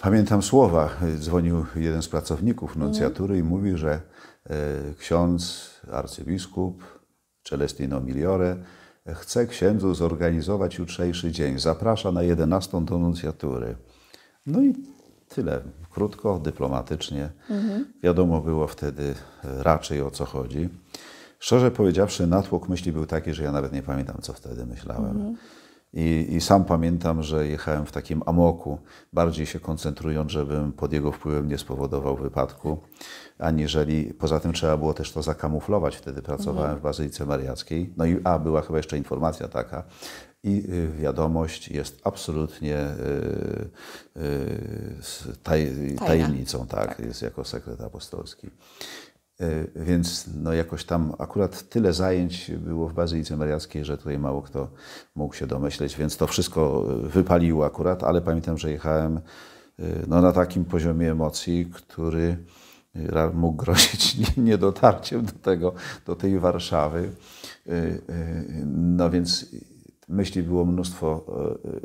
Pamiętam słowa. Dzwonił jeden z pracowników nuncjatury i mówi, że e, ksiądz, arcybiskup Celestino Miliore e, chce księdzu zorganizować jutrzejszy dzień. Zaprasza na 11 do nuncjatury. No i tyle. Krótko, dyplomatycznie. Wiadomo było wtedy e, raczej o co chodzi. Szczerze powiedziawszy, natłok myśli był taki, że ja nawet nie pamiętam, co wtedy myślałem. I, I, sam pamiętam, że jechałem w takim amoku, bardziej się koncentrując, żebym pod jego wpływem nie spowodował wypadku, aniżeli poza tym trzeba było też to zakamuflować. Wtedy pracowałem mhm. w Bazylice Mariackiej. No i a była chyba jeszcze informacja taka. I y, wiadomość jest absolutnie y, y, taj, tajemnicą, tak, tak, jest jako sekret apostolski. E, więc no jakoś tam akurat tyle zajęć było w Bazylice Mariackiej, że tutaj mało kto mógł się domyśleć, więc to wszystko e, wypaliło akurat, ale pamiętam, że jechałem e, no, na takim poziomie emocji, który mógł grozić *laughs* niedotarciem do tego, do tej Warszawy. No więc myśli było mnóstwo,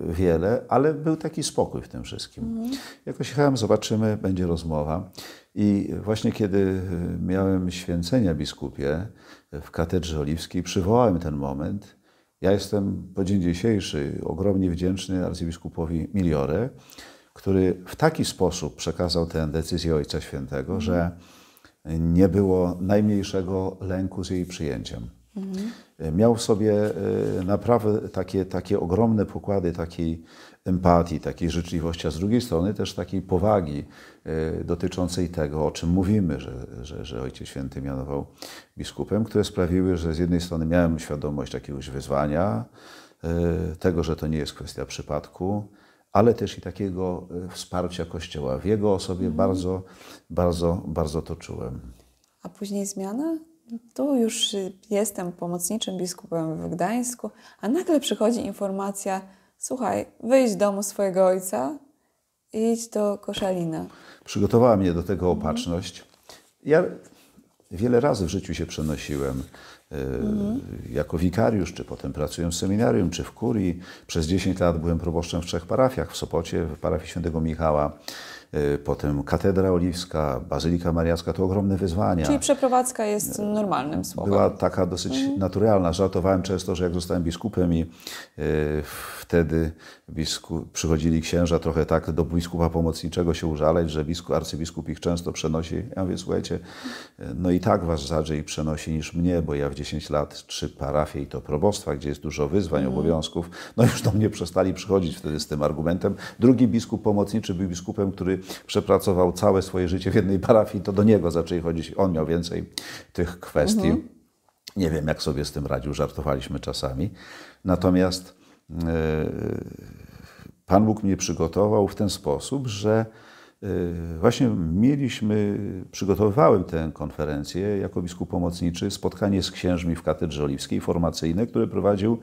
wiele, ale był taki spokój w tym wszystkim. Mhm. Jakoś jechałem, zobaczymy, będzie rozmowa. I właśnie kiedy e, miałem święcenia biskupie e, w katedrze oliwskiej, przywołałem ten moment. Ja jestem po dzień dzisiejszy ogromnie wdzięczny arcybiskupowi Miliore, który w taki sposób przekazał tę decyzję Ojca Świętego, mhm. że nie było najmniejszego lęku z jej przyjęciem. Mhm. E, miał w sobie naprawdę takie, takie ogromne pokłady takiej empatii, takiej życzliwości, a z drugiej strony też takiej powagi y, dotyczącej tego, o czym mówimy, że, że, że Ojciec Święty mianował biskupem, które sprawiły, że z jednej strony miałem świadomość jakiegoś wyzwania, y, tego, że to nie jest kwestia przypadku, ale też i takiego y, wsparcia Kościoła. W jego osobie mhm. bardzo, bardzo, bardzo to czułem. A później zmiana? Tu już jestem pomocniczym biskupem w Gdańsku, a nagle przychodzi informacja, słuchaj, wyjdź z domu swojego ojca i idź do koszalina. Przygotowała mnie do tego opatrzność. Ja wiele razy w życiu się przenosiłem. Mhm. Jako wikariusz, czy potem pracuję w seminarium, czy w kurii. Przez 10 lat byłem proboszczem w trzech parafiach w Sopocie, w parafii św. Michała Y, potem Katedra Oliwska, Bazylika Mariacka, to ogromne wyzwania. Czyli przeprowadzka jest y, normalnym słowem. Była taka dosyć mhm. naturalna. Żartowałem często, że jak zostałem biskupem i y, wtedy biskup, przychodzili księża trochę tak do biskupa pomocniczego się użalać, że biskup, arcybiskup ich często przenosi. Ja mówię, słuchajcie, no i tak was rzadziej przenosi niż mnie, bo ja w 10 lat trzy parafie i to probostwa, gdzie jest dużo wyzwań, mhm. obowiązków, no już do mnie przestali przychodzić wtedy z tym argumentem. Drugi biskup pomocniczy był biskupem, który przepracował całe swoje życie w jednej parafii, to do niego zaczęli chodzić. On miał więcej tych kwestii. Mhm. Nie wiem, jak sobie z tym radził, żartowaliśmy czasami. Natomiast e, Pan Bóg mnie przygotował w ten sposób, że e, Właśnie mieliśmy, przygotowywałem tę konferencję jako biskup pomocniczy, spotkanie z księżmi w Katedrze Oliwskiej, formacyjne, które prowadził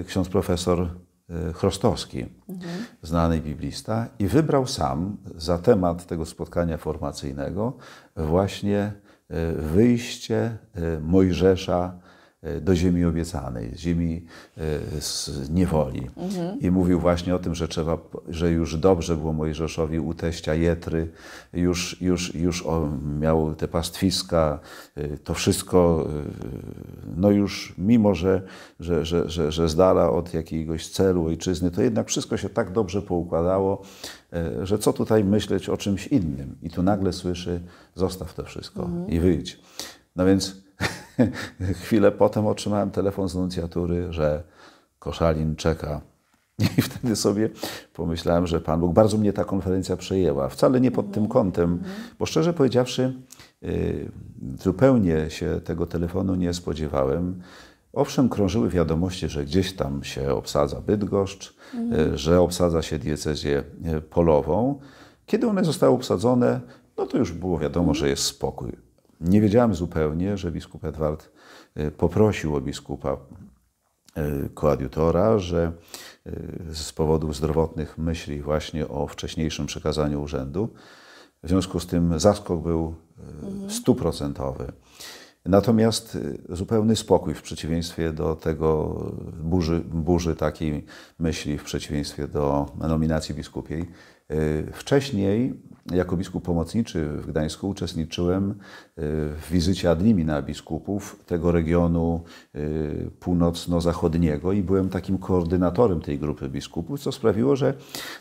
e, ksiądz profesor Y, chrostowski, mhm. znany biblista, i wybrał sam za temat tego spotkania formacyjnego właśnie y, wyjście y, Mojżesza E, do ziemi obiecanej, ziemi e, z niewoli. Mhm. I mówił właśnie o tym, że, trzeba, że już dobrze było Mojżeszowi u teścia Jetry, już, już, już miał te pastwiska, e, to wszystko, no już mimo, że, że, że, że, że od jakiegoś celu ojczyzny, to jednak wszystko się tak dobrze poukładało, że co tutaj myśleć o czymś innym. I tu nagle słyszy, zostaw to wszystko mhm. i wyjdź. No więc *laughs* chwilę potem otrzymałem telefon z nuncjatury, że Koszalin czeka. *laughs* I wtedy sobie pomyślałem, że Pan Bóg bardzo mnie ta konferencja przejęła. Wcale nie pod tym mhm. kątem, mhm. bo szczerze powiedziawszy, y, zupełnie się tego telefonu nie spodziewałem. Owszem, krążyły wiadomości, że gdzieś tam się obsadza Bydgoszcz, y, mhm. że obsadza się diecezję y, polową. Kiedy one zostały obsadzone, no to już było wiadomo, że jest spokój. Nie wiedziałem zupełnie, że biskup Edward y, poprosił o biskupa y, koadiutora, że y, z powodów zdrowotnych myśli właśnie o wcześniejszym przekazaniu urzędu. W związku z tym zaskok był stuprocentowy. Natomiast zupełny spokój w przeciwieństwie do tego burzy, burzy takiej myśli, w przeciwieństwie do nominacji biskupiej. Wcześniej jako biskup pomocniczy w Gdańsku uczestniczyłem y, w wizycie adlimina biskupów tego regionu y, północno-zachodniego i byłem takim koordynatorem tej grupy biskupów, co sprawiło, że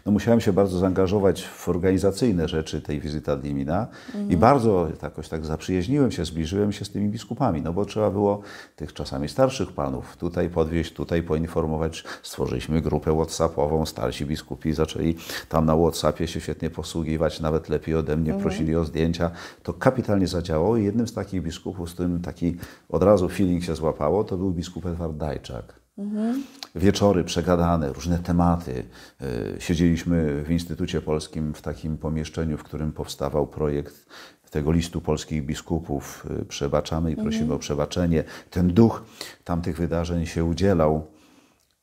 no musiałem się bardzo zaangażować w organizacyjne rzeczy tej wizyty adlimina mhm. i bardzo jakoś tak zaprzyjaźniłem się, zbliżyłem się z tymi biskupami, no bo trzeba było tych czasami starszych panów tutaj podwieźć, tutaj poinformować. Stworzyliśmy grupę WhatsAppową, starsi biskupi zaczęli tam na WhatsAppie się świetnie posługiwać, nawet nawet lepiej ode mnie, mhm. prosili o zdjęcia. To kapitalnie zadziałało i jednym z takich biskupów, z którym taki od razu feeling się złapało, to był biskup Edward Dajczak. Mhm. Wieczory przegadane, różne tematy. Y, siedzieliśmy w Instytucie Polskim w takim pomieszczeniu, w którym powstawał projekt tego listu polskich biskupów. Y, przebaczamy i mhm. prosimy mhm. o przebaczenie. Ten duch tamtych wydarzeń się udzielał.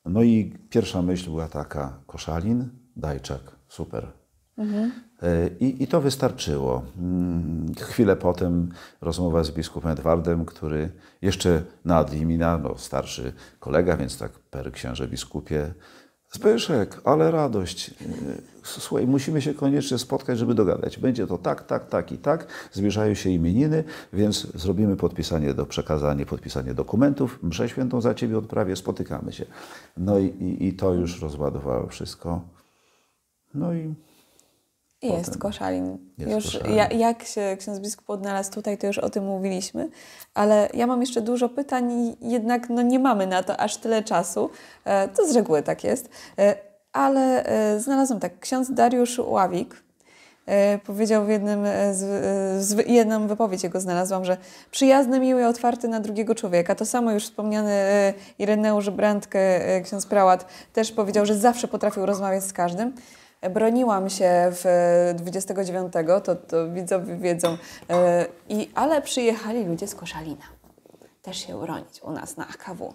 No i pierwsza myśl była taka: Koszalin, Dajczak, super. Mhm. E, I, I, to wystarczyło. Mm, chwilę potem rozmowa z biskupem Edwardem, który jeszcze nad no starszy kolega, więc tak per księże biskupie, Zbyszek, ale radość. E, słuchaj, musimy się koniecznie spotkać, żeby dogadać. Będzie to tak, tak, tak i tak. Zbliżają się imieniny, więc zrobimy podpisanie do przekazania, podpisanie dokumentów. Mszę świętą za ciebie odprawię, spotykamy się. No i, i, i to już rozładowało wszystko. No i jest potem. Koszalin. Jest już koszalin. Ja, jak się ksiądz biskup odnalazł tutaj, to już o tym mówiliśmy, ale ja mam jeszcze dużo pytań i jednak no, nie mamy na to aż tyle czasu. E, to z reguły tak jest. E, ale e, znalazłam tak, ksiądz Dariusz Ławik, e, powiedział w jednym e, z, e, z, jedną wypowiedź jego znalazłam, że przyjazny, miły, otwarty na drugiego człowieka. To samo już wspomniany Ireneusz Brandke, ksiądz prałat, też powiedział, że zawsze potrafił rozmawiać z każdym broniłam się w 29, e, to, to widzowie wiedzą, e, i, ale przyjechali ludzie z Koszalina też się bronić u nas na AKW.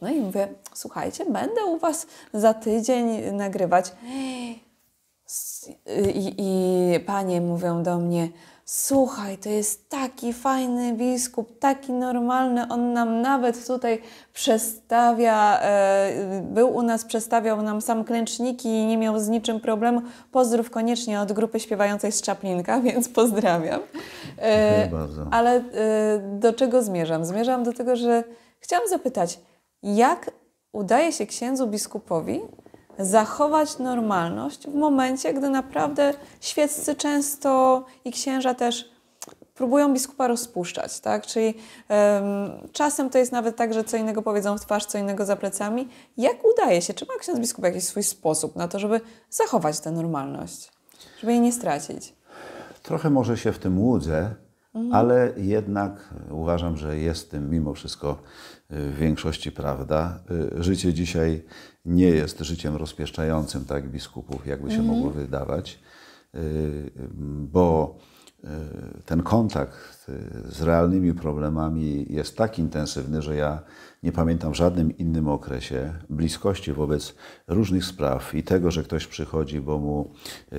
No i mówię, słuchajcie, będę u Was za tydzień nagrywać. I, i, i panie mówią do mnie, słuchaj, to jest taki fajny biskup, taki normalny, on nam nawet tutaj przestawia, e, był u nas, przestawiał nam sam klęczniki i nie miał z niczym problemu. Pozdrów koniecznie od grupy śpiewającej z Czaplinka, *laughs* więc pozdrawiam. E, Dziękuję bardzo. Ale e, do czego zmierzam? Zmierzam do tego, że chciałam zapytać, jak udaje się księdzu biskupowi zachować normalność w momencie, gdy naprawdę świeccy często i księża też próbują biskupa rozpuszczać, tak? Czyli um, czasem to jest nawet tak, że co innego powiedzą w twarz, co innego za plecami. Jak udaje się? Czy ma ksiądz biskup jakiś swój sposób na to, żeby zachować tę normalność? Żeby jej nie stracić? Trochę może się w tym łudzę, mhm. ale jednak uważam, że jest tym mimo wszystko y, w większości prawda. Y, życie dzisiaj nie jest życiem rozpieszczającym tak biskupów, jakby się mhm. mogło wydawać, y, bo y, ten kontakt z realnymi problemami jest tak intensywny, że ja nie pamiętam w żadnym innym okresie bliskości wobec różnych spraw i tego, że ktoś przychodzi, bo mu y,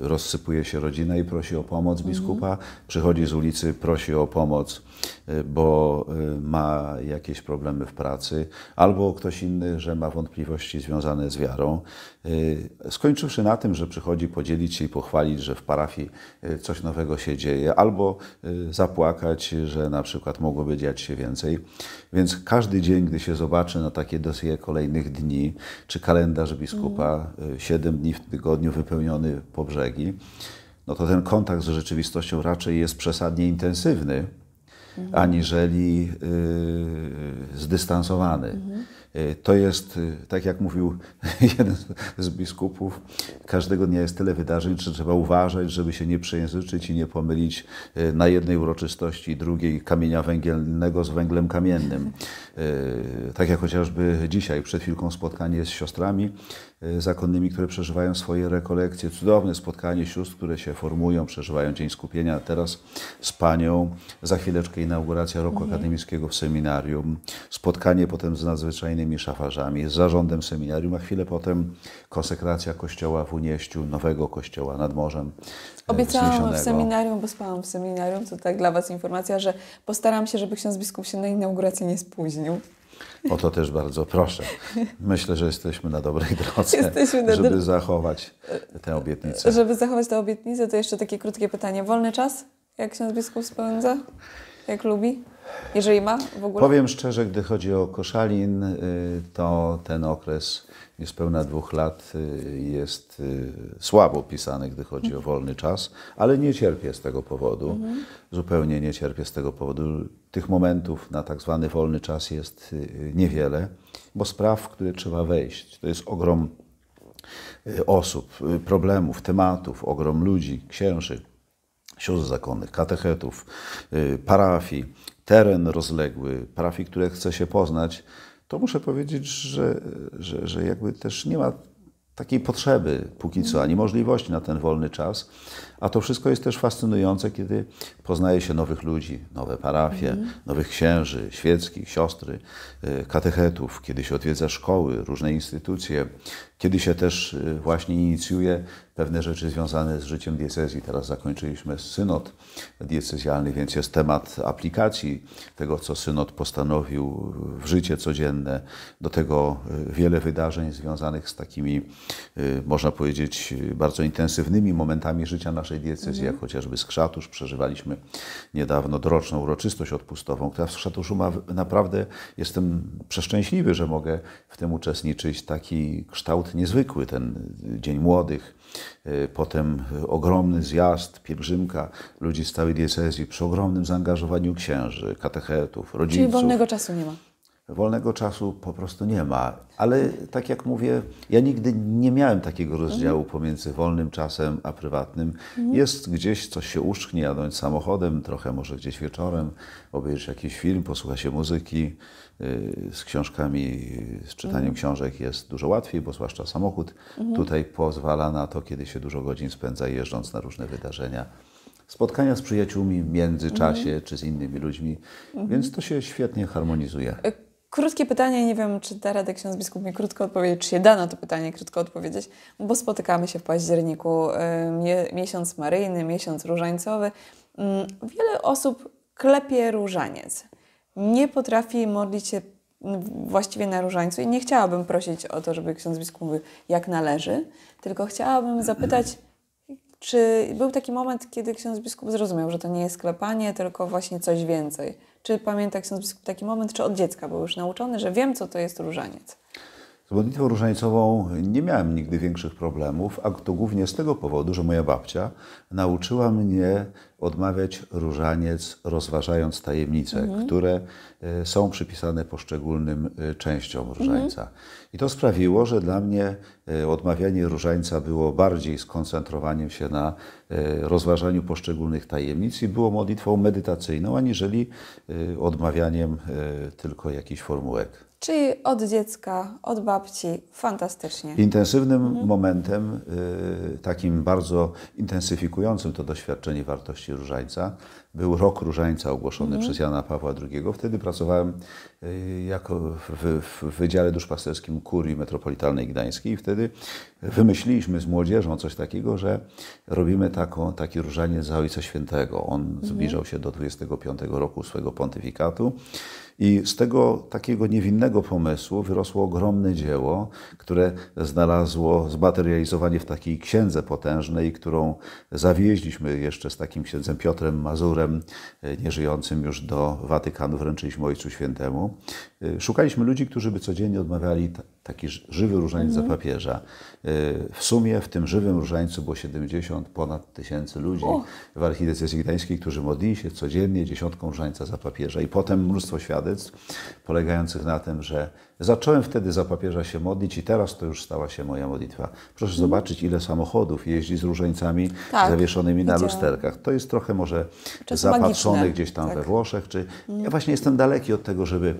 rozsypuje się rodzina i prosi o pomoc mhm. biskupa, przychodzi z ulicy, prosi o pomoc, y, bo y, ma jakieś problemy w pracy, albo ktoś inny, że ma wątpliwości związane z wiarą. Y, skończywszy na tym, że przychodzi podzielić się i pochwalić, że w parafii y, coś nowego się dzieje, albo y, zapłakać, że na przykład mogłoby dziać się więcej. Więc każdy dzień, gdy się zobaczy na takie dosyje kolejnych dni, czy kalendarz biskupa, mm. 7 dni w tygodniu wypełniony po brzegi, no to ten kontakt z rzeczywistością raczej jest przesadnie intensywny mhm. aniżeli y, zdystansowany. Mhm. To jest, y, tak jak mówił *laughs* jeden z biskupów, każdego dnia jest tyle wydarzeń, że trzeba uważać, żeby się nie przejęzyczyć i nie pomylić na jednej uroczystości drugiej kamienia węgielnego z węglem kamiennym. Tak jak chociażby dzisiaj, przed chwilką spotkanie z siostrami, E, zakonnymi, które przeżywają swoje rekolekcje. Cudowne spotkanie sióstr, które się formują, przeżywają Dzień Skupienia, teraz z Panią. Za chwileczkę inauguracja roku mhm. akademickiego w seminarium. Spotkanie potem z nadzwyczajnymi szafarzami, z zarządem seminarium, a chwilę potem konsekracja kościoła w Unieściu, nowego kościoła nad morzem. E, Obiecałam w seminarium, bo spałam w seminarium, to tak dla Was informacja, że postaram się, żeby ksiądz biskup się na inaugurację nie spóźnił. O to też bardzo proszę. Myślę, że jesteśmy na dobrej *laughs* drodze, jesteśmy na żeby dr... zachować tę obietnicę. Żeby zachować tę obietnicę, to jeszcze takie krótkie pytanie. Wolny czas, jak ksiądz biskup spędza? Jak lubi? Jeżeli ma w ogóle? Powiem szczerze, gdy chodzi o Koszalin, y, to ten okres niespełna dwóch lat y, jest y, słabo pisany, gdy chodzi o wolny czas, ale nie cierpię z tego powodu. Mhm. Zupełnie nie cierpię z tego powodu. Tych momentów na tak zwany wolny czas jest y, niewiele, bo spraw, w które trzeba wejść, to jest ogrom osób, problemów, tematów, ogrom ludzi, księży, sióstr zakonnych, katechetów, parafii, teren rozległy, parafii, które chce się poznać to muszę powiedzieć, że, że, że jakby też nie ma takiej potrzeby póki co, ani możliwości na ten wolny czas, a to wszystko jest też fascynujące, kiedy poznaje się nowych ludzi, nowe parafie, mhm. nowych księży, świeckich, siostry, y, katechetów, kiedy się odwiedza szkoły, różne instytucje, kiedy się też y, właśnie inicjuje pewne rzeczy związane z życiem diecezji. Teraz zakończyliśmy synod diecezjalny, więc jest temat aplikacji tego, co synod postanowił w życie codzienne. Do tego y, wiele wydarzeń związanych z takimi, można powiedzieć, bardzo intensywnymi momentami życia na naszej diecezji, mhm. jak chociażby Skrzatusz. Przeżywaliśmy niedawno doroczną uroczystość odpustową, która w Szatuszu ma naprawdę, jestem przeszczęśliwy, że mogę w tym uczestniczyć. Taki kształt niezwykły, ten Dzień Młodych, e, potem ogromny zjazd, pielgrzymka ludzi z całej diecezji przy ogromnym zaangażowaniu księży, katechetów, rodziców. Czyli wolnego czasu nie ma. Wolnego czasu po prostu nie ma. Ale tak jak mówię, ja nigdy nie miałem takiego rozdziału mhm. pomiędzy wolnym czasem a prywatnym. Mhm. Jest gdzieś, coś się uszknie, jadąc samochodem, trochę może gdzieś wieczorem, obejrzysz jakiś film, posłucha się muzyki. Y, z książkami, y, z czytaniem mhm. książek jest dużo łatwiej, bo zwłaszcza samochód mhm. tutaj pozwala na to, kiedy się dużo godzin spędza jeżdżąc na różne wydarzenia spotkania z przyjaciółmi w międzyczasie mhm. czy z innymi ludźmi, mhm. więc to się świetnie harmonizuje. E, Krótkie pytanie, nie wiem, czy da radę ksiądz biskup mi krótko odpowiedzieć, czy się da na to pytanie krótko odpowiedzieć, bo spotykamy się w październiku, miesiąc maryjny, miesiąc różańcowy. Wiele osób klepie różaniec, nie potrafi modlić się właściwie na różańcu i nie chciałabym prosić o to, żeby ksiądz biskup mówił jak należy, tylko chciałabym zapytać, czy był taki moment, kiedy ksiądz biskup zrozumiał, że to nie jest klepanie, tylko właśnie coś więcej? Czy pamięta ksiądz biskup taki moment, czy od dziecka był już nauczony, że wiem, co to jest różaniec? Z modlitwą różańcową nie miałem nigdy większych problemów, a to głównie z tego powodu, że moja babcia nauczyła mnie odmawiać różaniec, rozważając tajemnice, mhm. które e, są przypisane poszczególnym e, częściom różańca. Mhm. I to sprawiło, że dla mnie e, odmawianie różańca było bardziej skoncentrowaniem się na rozważaniu poszczególnych tajemnic i było modlitwą medytacyjną, aniżeli odmawianiem tylko jakichś formułek. Czyli od dziecka, od babci, fantastycznie. Intensywnym mhm. momentem, y, takim bardzo intensyfikującym to doświadczenie wartości różańca, był rok różańca ogłoszony mhm. przez Jana Pawła II. Wtedy pracowałem y, jako w, w Wydziale Duszpasterskim Kurii Metropolitalnej Gdańskiej i wtedy wymyśliliśmy z młodzieżą coś takiego, że robimy taką, taki różaniec za Ojca Świętego. On mhm. zbliżał się do 25 roku swojego pontyfikatu. I z tego takiego niewinnego pomysłu wyrosło ogromne dzieło, które znalazło zmaterializowanie w takiej księdze potężnej, którą zawieźliśmy jeszcze z takim księdzem Piotrem Mazurem, e, nieżyjącym już do Watykanu, wręczyliśmy Ojcu Świętemu. Y, szukaliśmy ludzi, którzy by codziennie odmawiali taki żywy różaniec za mhm. papieża. Y, w sumie w tym żywym różańcu było 70 ponad tysięcy ludzi w archidiecezji gdańskiej, którzy modlili się codziennie dziesiątką różańca za papieża. I potem mnóstwo świadectw polegających na tym, że Zacząłem wtedy za papieża się modlić i teraz to już stała się moja modlitwa. Proszę mhm. zobaczyć, ile samochodów jeździ z różańcami tak, zawieszonymi na lusterkach. To jest trochę może Czas zapatrzone magiczne. gdzieś tam tak. we Włoszech. Czy... Mhm. Ja właśnie jestem daleki od tego, żeby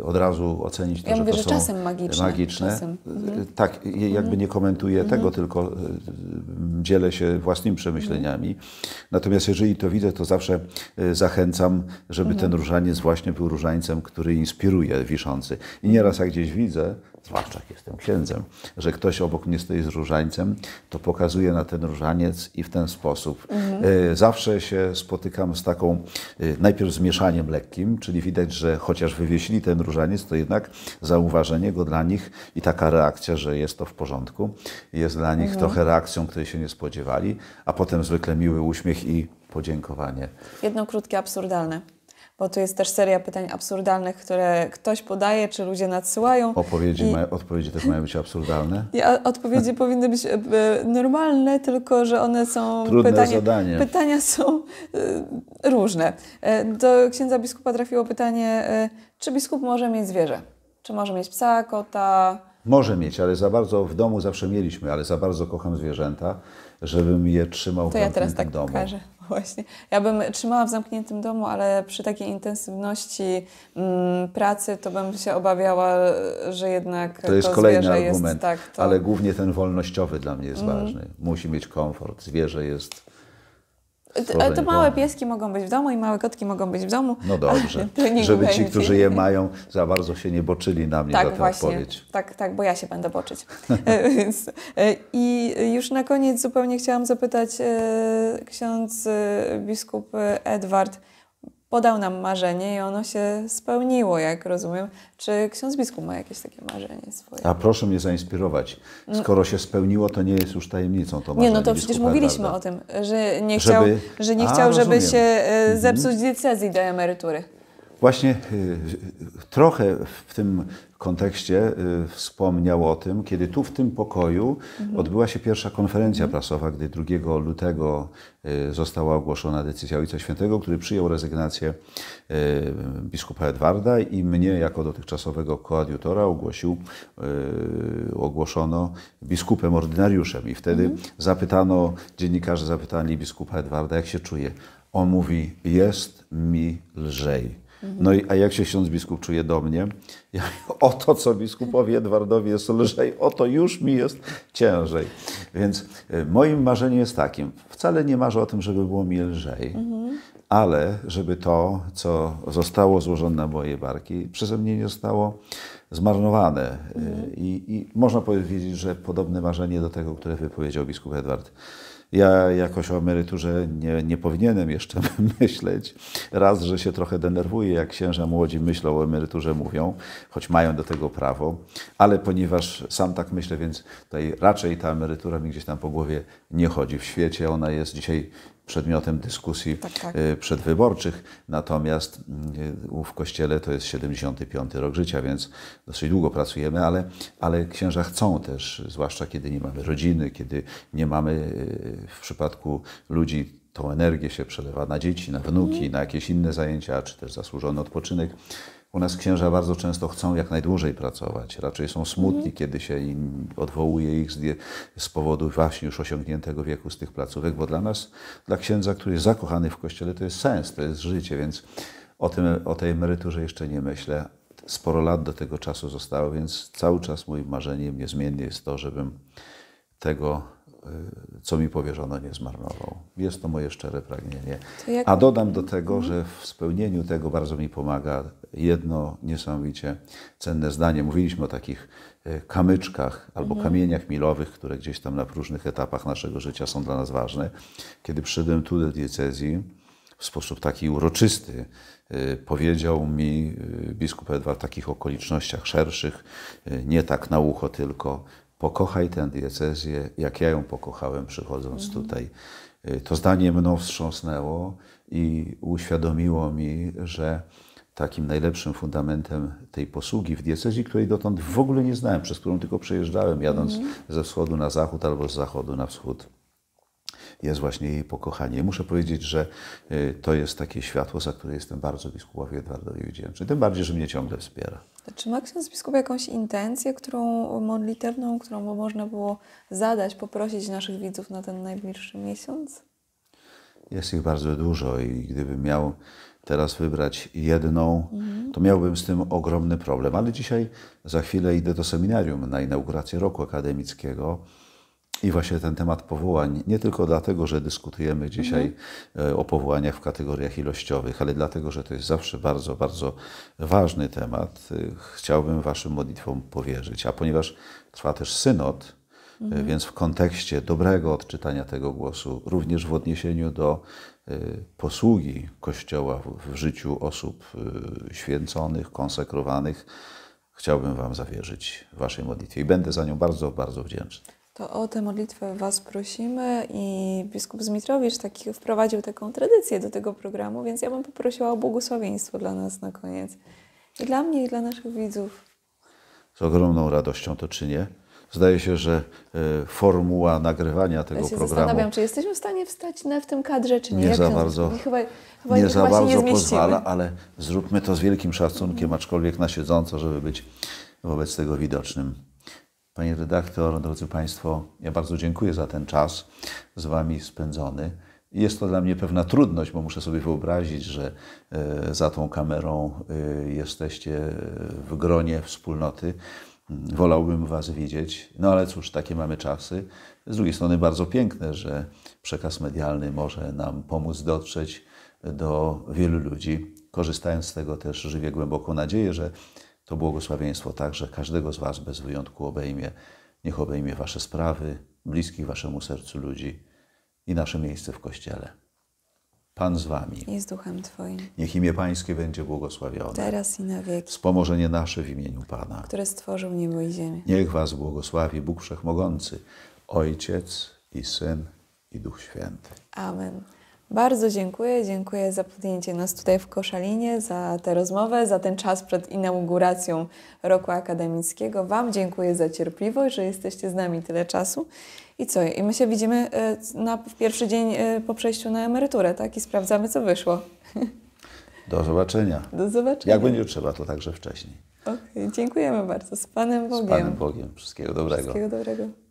e, od razu ocenić to, ja że mówię, to że są czasem magiczne. magiczne. Czasem. Mhm. E, tak, jakby nie komentuję tego, tylko e, dzielę się własnymi przemyśleniami. Natomiast jeżeli to widzę, to zawsze e, zachęcam, żeby ten różaniec właśnie był różańcem, który inspiruje wiszący różańcy. I nieraz jak gdzieś widzę, zwłaszcza jak jestem księdzem, że ktoś obok mnie stoi z różańcem, to pokazuje na ten różaniec i w ten sposób. Mhm. E, zawsze się spotykam z taką, e, najpierw zmieszaniem lekkim, czyli widać, że chociaż wywiesili ten różaniec, to jednak zauważenie go dla nich i taka reakcja, że jest to w porządku, jest dla nich mhm. trochę reakcją, której się nie spodziewali, a potem zwykle miły uśmiech i podziękowanie. Jedno krótkie, absurdalne bo tu jest też seria pytań absurdalnych, które ktoś podaje, czy ludzie nadsyłają. Opowiedzi I... ma... odpowiedzi też mają być absurdalne? I *laughs* odpowiedzi *laughs* powinny być e, normalne, tylko że one są... Trudne pytania, zadanie. Pytania są e, różne. E, do księdza biskupa trafiło pytanie, czy biskup może mieć zwierzę? Czy może mieć psa, kota? Może mieć, ale za bardzo w domu zawsze mieliśmy, ale za bardzo kocham zwierzęta, żebym je trzymał to w ja teraz tak domu. Pokażę. *laughs* Właśnie. Ja bym trzymała w zamkniętym domu, ale przy takiej intensywności mm, pracy to bym się obawiała, że jednak to jest to kolejny argument, jest, tak, to... ale głównie ten wolnościowy dla mnie jest mm. ważny. Musi mieć komfort, zwierzę jest to małe pieski mogą być w domu i małe kotki mogą być w domu. No dobrze, *laughs* żeby ci, którzy je mają, za bardzo się nie boczyli na mnie tak, za tę właśnie. odpowiedź. Tak, tak, bo ja się będę boczyć. *laughs* E, e, I już na koniec zupełnie chciałam zapytać e, ksiądz biskup Edward, podał nam marzenie i ono się spełniło, jak rozumiem. Czy ksiądz biskup ma jakieś takie marzenie swoje? A proszę mnie zainspirować. Mm. Skoro się spełniło, to nie jest już tajemnicą to marzenie. Nie, no to przecież mówiliśmy o tym, że nie chciał, żeby, że nie chciał, A, żeby się e, mhm. zepsuć decyzji do emerytury. Właśnie y, trochę w tym kontekście y, wspomniał o tym, kiedy tu w tym pokoju mhm. odbyła się pierwsza konferencja prasowa, gdy 2 lutego y, została ogłoszona decyzja Ojca Świętego, który przyjął rezygnację biskupa Edwarda i mnie jako dotychczasowego koadiutora ogłosił, ogłoszono biskupem ordynariuszem. I wtedy mhm. zapytano, dziennikarze zapytali biskupa Edwarda, jak się czuje. On mówi, jest mi lżej. Mhm. No i, a jak się ksiądz biskup czuje do mnie? Ja, o to, co biskupowi Edwardowi jest lżej, o to już mi jest ciężej. Więc e, moim marzeniem jest takim. Wcale nie marzę o tym, żeby było mi lżej, mhm. ale żeby to, co zostało złożone na moje barki, przeze mnie nie zostało zmarnowane. E, mhm. I, I można powiedzieć, że podobne marzenie do tego, które wypowiedział biskup Edward ja jakoś o emeryturze nie, nie powinienem jeszcze *laughs* myśleć. Raz, że się trochę denerwuję, jak księża młodzi myślą o emeryturze, mówią, choć mają do tego prawo, ale ponieważ sam tak myślę, więc tutaj raczej ta emerytura mi gdzieś tam po głowie nie chodzi. W świecie ona jest dzisiaj przedmiotem dyskusji tak, tak. Y, przedwyborczych. Natomiast y, w Kościele to jest 75. rok życia, więc dosyć długo pracujemy, ale, ale księża chcą też, zwłaszcza kiedy nie mamy rodziny, kiedy nie mamy y, w przypadku ludzi tą energię się przelewa na dzieci, na wnuki, mhm. na jakieś inne zajęcia, czy też zasłużony odpoczynek. U nas księża bardzo często chcą jak najdłużej pracować. Raczej są smutni, mhm. kiedy się im odwołuje ich z, z powodu właśnie już osiągniętego wieku z tych placówek, bo dla nas, dla księdza, który jest zakochany w kościele, to jest sens, to jest życie, więc o, tym, o tej emeryturze jeszcze nie myślę. Sporo lat do tego czasu zostało, więc cały czas moim marzeniem niezmiennie jest to, żebym tego, y, co mi powierzono, nie zmarnował. Jest to moje szczere pragnienie. Jak... A dodam do tego, mhm. że w spełnieniu tego bardzo mi pomaga jedno niesamowicie cenne zdanie. Mówiliśmy o takich e, kamyczkach albo mhm. kamieniach milowych, które gdzieś tam na różnych etapach naszego życia są dla nas ważne. Kiedy przyszedłem tu do diecezji, w sposób taki uroczysty e, powiedział mi e, biskup Edward w takich okolicznościach szerszych, nie tak na ucho tylko, pokochaj tę diecezję, jak ja ją pokochałem przychodząc mhm. tutaj. To zdanie mną wstrząsnęło i uświadomiło mi, że takim najlepszym fundamentem tej posługi w diecezji, której dotąd w ogóle nie znałem, przez którą tylko przejeżdżałem, jadąc mm. ze wschodu na zachód albo z zachodu na wschód. Jest właśnie jej pokochanie. I muszę powiedzieć, że y, to jest takie światło, za które jestem bardzo biskupowi Edwardowi wdzięczny. Tym bardziej, że mnie ciągle wspiera. Czy ma ksiądz biskup jakąś intencję, którą modlitewną, którą można było zadać, poprosić naszych widzów na ten najbliższy miesiąc? Jest ich bardzo dużo i gdybym miał teraz wybrać jedną, mhm. to miałbym z tym ogromny problem. Ale dzisiaj za chwilę idę do seminarium na inaugurację roku akademickiego. I właśnie ten temat powołań, nie tylko dlatego, że dyskutujemy dzisiaj mhm. E, o powołaniach w kategoriach ilościowych, ale dlatego, że to jest zawsze bardzo, bardzo ważny temat, e, chciałbym Waszym modlitwom powierzyć. A ponieważ trwa też synod, Mhm. Więc w kontekście dobrego odczytania tego głosu, również w odniesieniu do e, posługi Kościoła w życiu osób e, święconych, konsekrowanych, chciałbym Wam zawierzyć Waszej modlitwie i będę za nią bardzo, bardzo wdzięczny. To o tę modlitwę Was prosimy i biskup Zmitrowicz taki wprowadził taką tradycję do tego programu, więc ja bym poprosiła o błogosławieństwo dla nas na koniec. I dla mnie, i dla naszych widzów. Z ogromną radością to czynię. Zdaje się, że e, formuła nagrywania tego ja się programu... zastanawiam, czy jesteśmy w stanie wstać na, w tym kadrze, czy nie. Nie Jak za bardzo, nie, chyba, chyba nie za bardzo nie pozwala, ale zróbmy to z wielkim szacunkiem, aczkolwiek na siedząco, żeby być wobec tego widocznym. Panie redaktor, drodzy Państwo, ja bardzo dziękuję za ten czas z Wami spędzony. Jest to dla mnie pewna trudność, bo muszę sobie wyobrazić, że e, za tą kamerą e, jesteście w gronie wspólnoty, Wolałbym Was widzieć, no ale cóż, takie mamy czasy. Z drugiej strony bardzo piękne, że przekaz medialny może nam pomóc dotrzeć do wielu ludzi. Korzystając z tego też żywię głęboką nadzieję, że to błogosławieństwo także każdego z Was bez wyjątku obejmie. Niech obejmie Wasze sprawy, bliskich Waszemu sercu ludzi i nasze miejsce w Kościele. Pan z wami. I z duchem Twoim. Niech imię Pańskie będzie błogosławione. Teraz i na wieki. Wspomożenie nasze w imieniu Pana. które stworzył niebo i ziemię. Niech Was błogosławi Bóg Wszechmogący, Ojciec i Syn i Duch Święty. Amen. Bardzo dziękuję. Dziękuję za podjęcie nas tutaj w Koszalinie, za tę rozmowę, za ten czas przed inauguracją roku akademickiego. Wam dziękuję za cierpliwość, że jesteście z nami tyle czasu. I co? I my się widzimy e, na pierwszy dzień e, po przejściu na emeryturę, tak? I sprawdzamy, co wyszło. *laughs* Do zobaczenia. Do zobaczenia. Jak będzie trzeba, to także wcześniej. Okay. Dziękujemy bardzo. Z Panem Bogiem. Z Panem Bogiem. Wszystkiego dobrego. Wszystkiego dobrego.